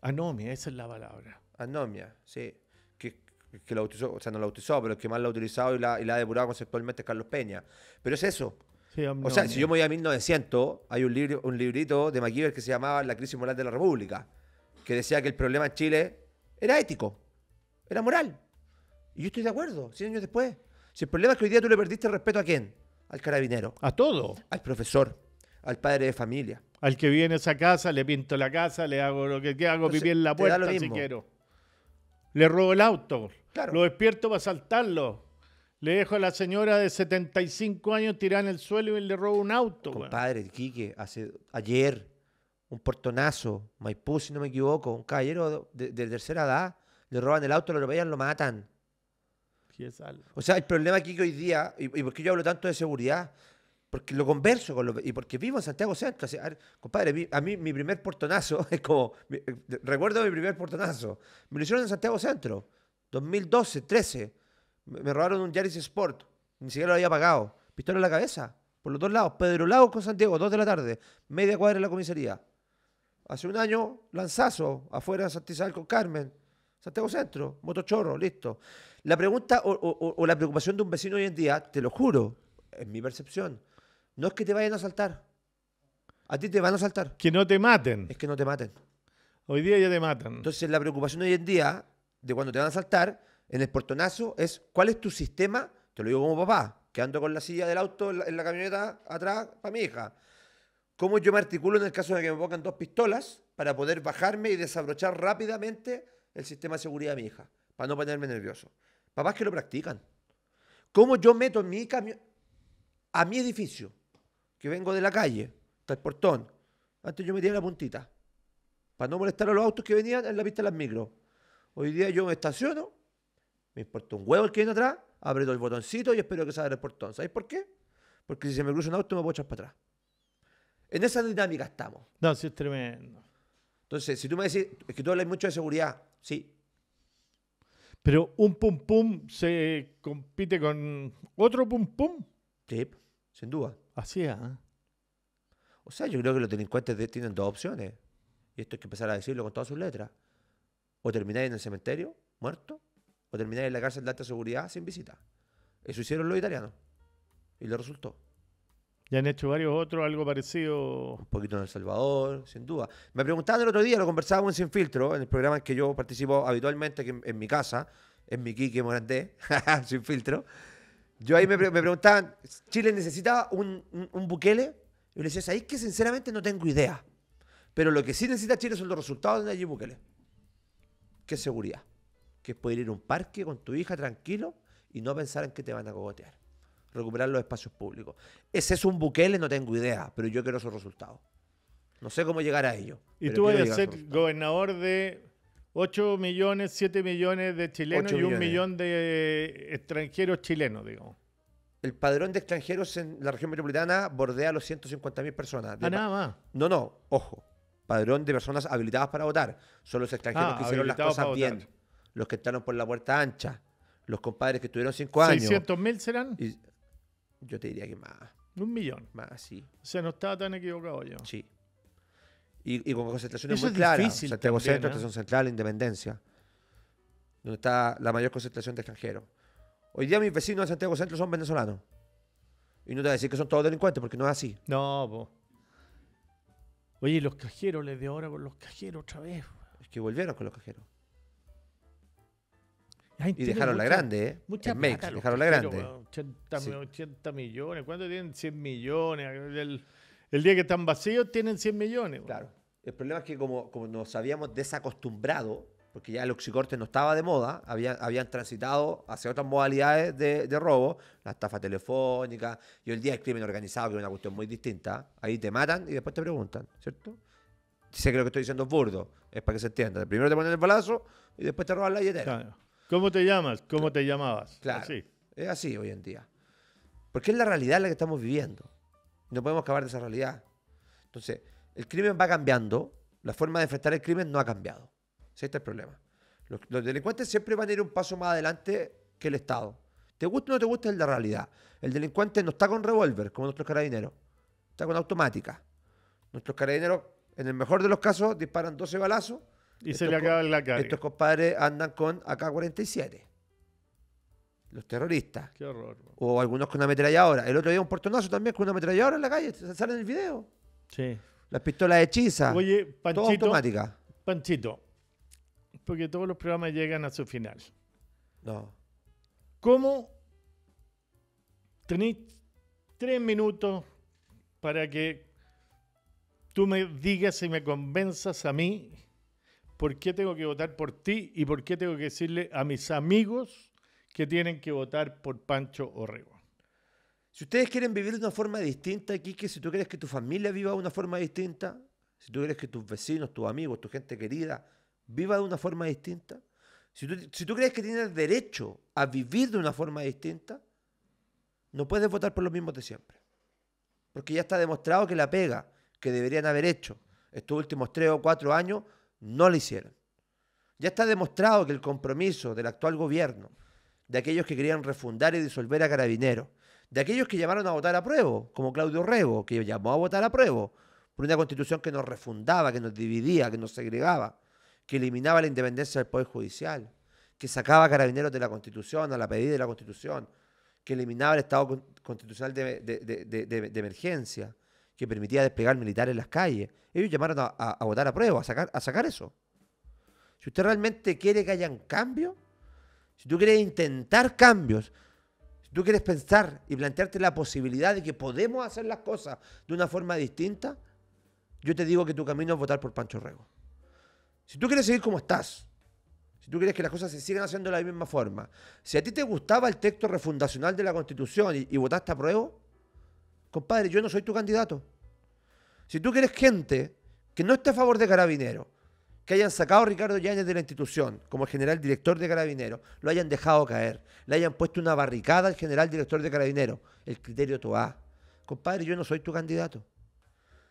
Anomia, esa es la palabra. Anomia, sí. Que, que la utilizó, o sea, no la utilizó, pero el que más la ha utilizado y la, ha depurado conceptualmente Carlos Peña. Pero es eso. o sea, si yo me voy a 1900, hay un, libro, un librito de MacGyver que se llamaba La crisis moral de la República, que decía que el problema en Chile era ético, era moral. Y yo estoy de acuerdo, 100 años después. Si el problema es que hoy día tú le perdiste respeto a quién? Al carabinero. A todo. Al profesor, al padre de familia. Al que viene a esa casa, le pinto la casa, le hago lo que hago Entonces, en la puerta si quiero. Le robo el auto. Lo despierto para saltarlo. Le dejo a la señora de 75 años tirada en el suelo y le robo un auto. Compadre, Quique, hace, ayer un portonazo, Maipú, si no me equivoco, un caballero de, tercera edad, le roban el auto, lo veían, lo matan. O sea, el problema aquí que hoy día, y, porque yo hablo tanto de seguridad, porque lo converso con los, y porque vivo en Santiago Centro. compadre, a mí mi primer portonazo [LAUGHS] es como, eh, recuerdo mi primer portonazo, me lo hicieron en Santiago Centro, 2012, 13, me, robaron un Yaris Sport, ni siquiera lo había pagado, pistola en la cabeza, por los dos lados, Pedro Lago con Santiago, 2 de la tarde, media cuadra en la comisaría. Hace un año, lanzazo, afuera de Santizal con Carmen, Santiago Centro, motochorro, listo. La pregunta o, la preocupación de un vecino hoy en día, te lo juro, en mi percepción, no es que te vayan a saltar. A ti te van a saltar. Que no te maten. Es que no te maten. Hoy día ya te matan. Entonces la preocupación hoy en día de cuando te van a saltar en el portonazo es cuál es tu sistema, te lo digo como papá, que ando con la silla del auto en la, en la camioneta atrás para mi hija. ¿Cómo yo me articulo en el caso de que me pongan dos pistolas para poder bajarme y desabrochar rápidamente el sistema de seguridad de mi hija, para no ponerme nervioso? Papás que lo practican. ¿Cómo yo meto en mi camión, a mi edificio, que vengo de la calle, hasta el portón? Antes yo metía la puntita, para no molestar a los autos que venían en la pista de las micros. Hoy día yo me estaciono, me importa un huevo el que viene atrás, abro el botoncito y espero que salga el portón. ¿Sabéis por qué? Porque si se me cruza un auto me a echar para atrás. En esa dinámica estamos. No, sí, es tremendo. Entonces, si tú me decís, es que tú hablas mucho de seguridad, sí, pero un pum pum se compite con otro pum pum. Sí, sin duda. Así es. ¿ah? O sea, yo creo que los delincuentes tienen dos opciones. Y esto hay que empezar a decirlo con todas sus letras. O termináis en el cementerio, muerto, o termináis en la cárcel de alta seguridad sin visita. Eso hicieron los italianos. Y lo resultó. Ya han hecho varios otros, algo parecido. Un poquito en El Salvador, sin duda. Me preguntaban el otro día, lo conversábamos en Sin Filtro, en el programa en que yo participo habitualmente, en, mi casa, en mi Quique Morandé, [LAUGHS] Sin Filtro. Yo ahí me, preguntaban, ¿Chile necesita un, buquele? Y yo le decía, ¿sabéis que sinceramente no tengo idea? Pero lo que sí necesita Chile son los resultados de allí Bukele. ¿Qué seguridad. Que es poder ir a un parque con tu hija tranquilo y no pensar en que te van a cogotear recuperar los espacios públicos. Ese es un buquele no tengo idea, pero yo quiero esos resultados. No sé cómo llegar a ello. Y tú vas a ser gobernador de 8 millones, 7 millones de chilenos y un millón de extranjeros chilenos, digamos. El padrón de extranjeros en la región metropolitana bordea los 150.000 personas. ah, nada más. No, no, ojo. Padrón de personas habilitadas para votar. Son los extranjeros ah, que hicieron las cosas bien. Los que entraron por la puerta ancha. Los compadres que tuvieron 5 años. mil serán? Yo te diría que más. Un millón. Más, sí. O sea, no estaba tan equivocado yo. Sí. Y, y con concentraciones Eso muy es claras. Santiago Centro, Estación ¿eh? Central, Independencia. Donde está la mayor concentración de extranjeros. Hoy día mis vecinos de Santiago Centro son venezolanos. Y no te voy a decir que son todos delincuentes, porque no es así. No, po. Oye, los cajeros, les de ahora con los cajeros otra vez. Es que volvieron con los cajeros y dejaron la grande, ¿eh? Mucha en dejaron la grande. 80, millones. ¿Cuánto tienen? 100 millones. El, día que están vacíos tienen 100 millones. Claro. El problema es que como, como nos habíamos desacostumbrado, porque ya el oxicorte no estaba de moda, habían, habían transitado hacia otras modalidades de, robo, la estafa telefónica, y el día el crimen organizado, que es una cuestión muy distinta, ahí te matan y después te preguntan, ¿cierto? Sé que lo que estoy diciendo es burdo, es para que se entienda. Primero te ponen el balazo y después te roban la billetera. Claro. ¿Cómo te llamas? ¿Cómo te llamabas? Claro. Es así hoy en día. Porque es la realidad en la que estamos viviendo. No podemos acabar de esa realidad. Entonces, el crimen va cambiando. La forma de enfrentar el crimen no ha cambiado. Ese es el problema. Los, los, delincuentes siempre van a ir un paso más adelante que el Estado. Te gusta o no te gusta es la realidad. El delincuente no está con revólver, como nuestros carabineros. Está con automática. Nuestros carabineros, en el mejor de los casos, disparan 12 balazos y se le acaba la calle. Estos compadres andan con AK-47. Los terroristas. Qué horror. O algunos con una ahora El otro día un portonazo también con una ahora en la calle. Sale en el video. Sí. Las pistolas hechizas. Oye, Panchito. automática. Panchito. Porque todos los programas llegan a su final. No. ¿Cómo tenéis tres minutos para que tú me digas y me convenzas a mí por qué tengo que votar por ti y por qué tengo que decirle a mis amigos que tienen que votar por Pancho Orrego. Si ustedes quieren vivir de una forma distinta, Quique, si tú quieres que tu familia viva de una forma distinta, si tú quieres que tus vecinos, tus amigos, tu gente querida viva de una forma distinta, si tú, si tú crees que tienes derecho a vivir de una forma distinta, no puedes votar por los mismos de siempre. Porque ya está demostrado que la pega que deberían haber hecho estos últimos tres o cuatro años no lo hicieron. Ya está demostrado que el compromiso del actual gobierno, de aquellos que querían refundar y disolver a Carabineros, de aquellos que llamaron a votar a prueba, como Claudio Rego, que llamó a votar a prueba por una constitución que nos refundaba, que nos dividía, que nos segregaba, que eliminaba la independencia del Poder Judicial, que sacaba a Carabineros de la constitución, a la pedida de la constitución, que eliminaba el Estado constitucional de emergencia, que permitía desplegar militares en las calles. Ellos llamaron a, votar a prueba, a sacar, a sacar eso. Si usted realmente quiere que un cambio si tú quieres intentar cambios, si tú quieres pensar y plantearte la posibilidad de que podemos hacer las cosas de una forma distinta, yo te digo que tu camino es votar por Pancho Rego. Si tú quieres seguir como estás, si tú quieres que las cosas se sigan haciendo de la misma forma, si a ti te gustaba el texto refundacional de la Constitución y votaste a prueba, compadre, yo no soy tu candidato. Si tú quieres gente que no esté a favor de Carabineros, que hayan sacado a Ricardo Yáñez de la institución como general director de Carabineros, lo hayan dejado caer, le hayan puesto una barricada al general director de Carabineros, el criterio toa, Compadre, yo no soy tu candidato.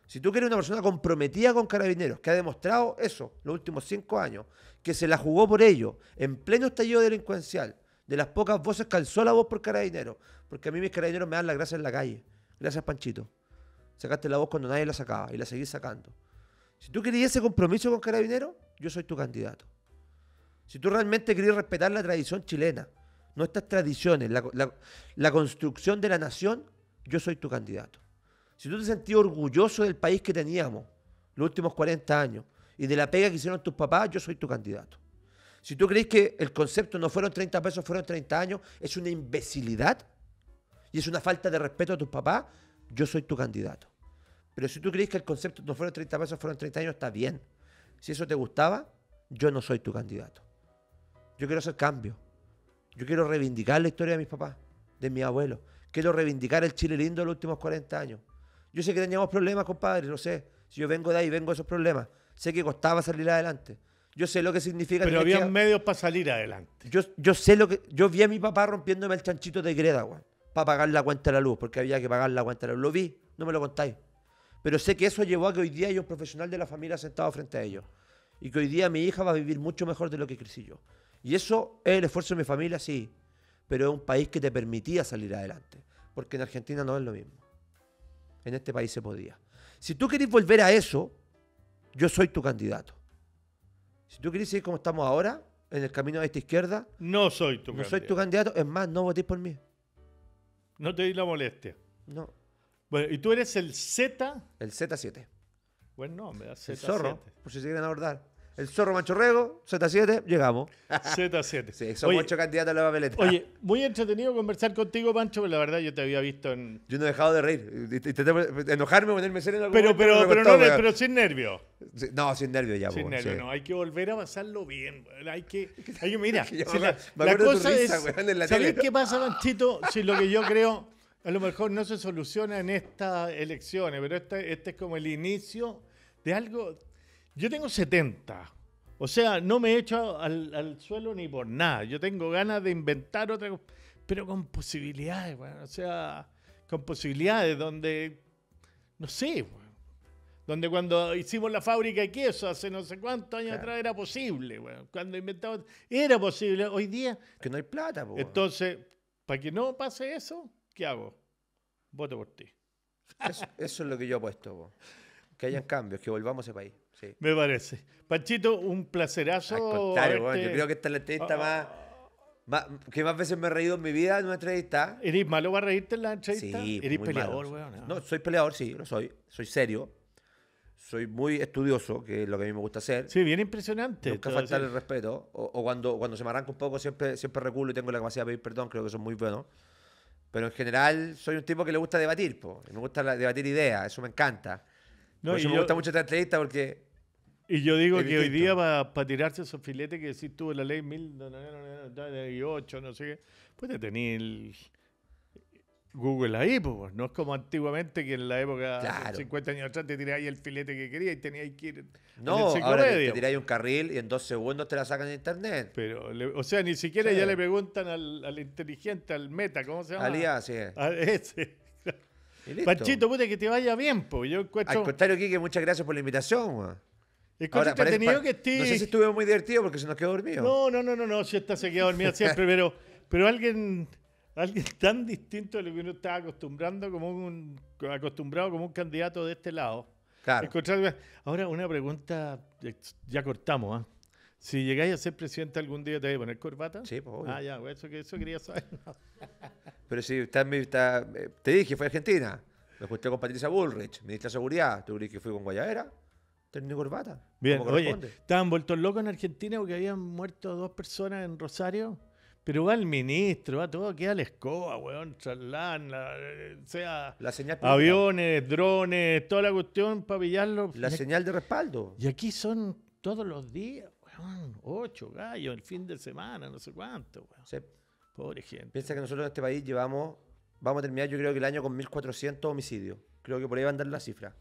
Si tú quieres una persona comprometida con Carabineros, que ha demostrado eso los últimos cinco años, que se la jugó por ello, en pleno estallido delincuencial, de las pocas voces calzó la voz por Carabineros, porque a mí mis Carabineros me dan la gracia en la calle. Gracias, Panchito. Sacaste la voz cuando nadie la sacaba y la seguís sacando. Si tú querías ese compromiso con Carabinero, yo soy tu candidato. Si tú realmente querías respetar la tradición chilena, nuestras tradiciones, la, construcción de la nación, yo soy tu candidato. Si tú te sentías orgulloso del país que teníamos los últimos 40 años y de la pega que hicieron tus papás, yo soy tu candidato. Si tú crees que el concepto no fueron 30 pesos, fueron 30 años, es una imbecilidad y es una falta de respeto a tus papás, yo soy tu candidato. Pero si tú crees que el concepto no fueron 30 pesos, fueron 30 años, está bien. Si eso te gustaba, yo no soy tu candidato. Yo quiero hacer cambio. Yo quiero reivindicar la historia de mis papás, de mis abuelos. Quiero reivindicar el Chile lindo de los últimos 40 años. Yo sé que teníamos problemas, compadre, no sé. Si yo vengo de ahí, vengo de esos problemas. Sé que costaba salir adelante. Yo sé lo que significa. Pero había medios para salir adelante. Yo, yo sé lo que. Yo vi a mi papá rompiéndome el chanchito de greda, güey a pagar la cuenta de la luz, porque había que pagar la cuenta de la luz. Lo vi, no me lo contáis. Pero sé que eso llevó a que hoy día hay un profesional de la familia sentado frente a ellos. Y que hoy día mi hija va a vivir mucho mejor de lo que crecí yo. Y eso es el esfuerzo de mi familia, sí. Pero es un país que te permitía salir adelante. Porque en Argentina no es lo mismo. En este país se podía. Si tú querés volver a eso, yo soy tu candidato. Si tú querés seguir como estamos ahora, en el camino de esta izquierda. No soy tu No soy tu candidato. Es más, no votéis por mí. No te di la molestia. No. Bueno, y tú eres el Z. El Z7. Buen nombre, Z7. ¿eh? El zorro, por si se quieren abordar el zorro manchorrego, Z7, llegamos. [LAUGHS] Z7. Sí, somos ocho candidatos a la papeleta. Oye, muy entretenido conversar contigo, Pancho, pero la verdad yo te había visto en. Yo no he dejado de reír. Intenté enojarme, ponerme serio en algún pero, Pero, pero, no, pero, sin nervio. No, sin nervio ya. Sin nervio, no. Hay que volver a pasarlo bien. Hay que. Hay mira, la, cosa es. ¿Sabés qué pasa, Panchito? Si lo que yo creo. A lo mejor no se soluciona en estas elecciones, pero este, este es como el inicio de algo yo tengo 70. O sea, no me he hecho al, suelo ni por nada. Yo tengo ganas de inventar otra pero con posibilidades, bueno, o sea, con posibilidades donde, no sé, donde cuando hicimos la fábrica de queso hace no sé cuántos años atrás era posible, bueno, cuando inventamos, era posible, hoy día... Que no hay plata, Entonces, para que no pase eso, ¿qué hago? Voto por ti. Eso, es lo que yo apuesto, po. que hayan [LAUGHS] cambios, que volvamos a ese país. Me parece. Panchito, un placerazo. yo creo que esta es la entrevista ah. más, que más veces me he reído en mi vida en una entrevista. ¿Eres malo para reírte en la entrevista? Sí, ¿Eres peleador, No. soy peleador, sí, lo soy. Soy serio. Soy muy estudioso, que es lo que a mí me gusta hacer. Sí, bien impresionante. Nunca faltar el respeto. O, cuando, cuando se me arranca un poco, siempre, siempre reculo y tengo la capacidad de pedir perdón. Creo que eso es muy bueno. Pero en general, soy un tipo que le gusta debatir. Me gusta debatir ideas, eso me encanta. No, eso me gusta mucho esta entrevista porque y yo digo que hoy día para tirarse esos filetes que decís tuvo la ley 1998, no sé qué, pues te tenías Google ahí, pues. No es como antiguamente que en la época, claro. 50 años atrás, te tiráis el filete que querías y tenías que ir. No, ahora te tiráis un carril y en dos segundos te la sacan en internet. Pero, o sea, ni siquiera ya le preguntan al, al, inteligente, al meta, ¿cómo se llama? IA, sí. A [LAUGHS] ese. Panchito, puta, que te vaya bien, pues. Yo encuentro... Al contrario, Kike, muchas gracias por la invitación, man. Es cosa que No sé si estuve muy divertido porque se nos quedó dormido. No, no, no, no, Si está se quedó dormido siempre, pero, alguien, alguien tan distinto de lo que uno está acostumbrando como un, acostumbrado como un candidato de este lado. Claro. ahora una pregunta, ya cortamos, ¿ah? Si llegáis a ser presidente algún día, ¿te voy a poner corbata? Sí, pues Ah, ya, eso, eso quería saber. Pero si está, eh, te dije, fue Argentina. Me junté con Patricia Bullrich, ministra de Seguridad. Tú dije que fui con Guayabera. Terminó corbata. Bien, oye, estaban vueltos locos en Argentina porque habían muerto dos personas en Rosario. Pero va el ministro, va todo, queda la escoba, weón, charlan, la, eh, sea aviones, drones, toda la cuestión para pillarlo. La señal de respaldo. Y aquí son todos los días, weón, ocho gallos, el fin de semana, no sé cuánto, weón. Pobre gente. Piensa que nosotros en este país llevamos, vamos a terminar yo creo que el año con 1.400 homicidios. Creo que por ahí van a andar la cifra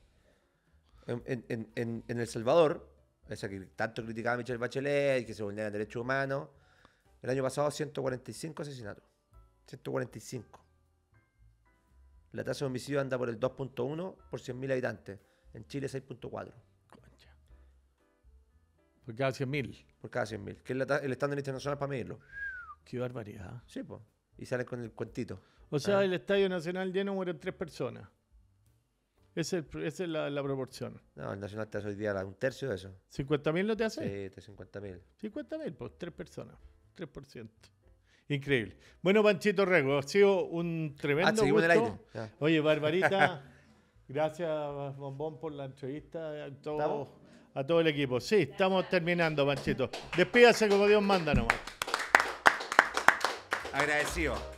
en, El Salvador, esa que tanto criticaba a Michelle Bachelet y que se vulneran derechos humanos, el año pasado 145 asesinatos. 145. La tasa de homicidio anda por el 2.1 por 100.000 habitantes. En Chile 6.4. Por cada 100.000. Por cada 100.000. Que es la el estándar internacional para medirlo. Qué barbaridad. Sí, pues. Y sale con el cuentito. O sea, ah. el Estadio Nacional lleno mueren tres personas. Es esa es la, proporción. No, el Nacional te hace hoy día un tercio de eso. ¿50.000 no te hace? Sí, 50.000. 50.000, pues tres personas, 3%. Increíble. Bueno, Panchito Rego, ha sido un tremendo ah, gusto. Oye, Barbarita, [LAUGHS] gracias Bombón por la entrevista. A todo, a todo el equipo. Sí, estamos terminando, Panchito. Despídase como Dios manda nomás. Agradecido.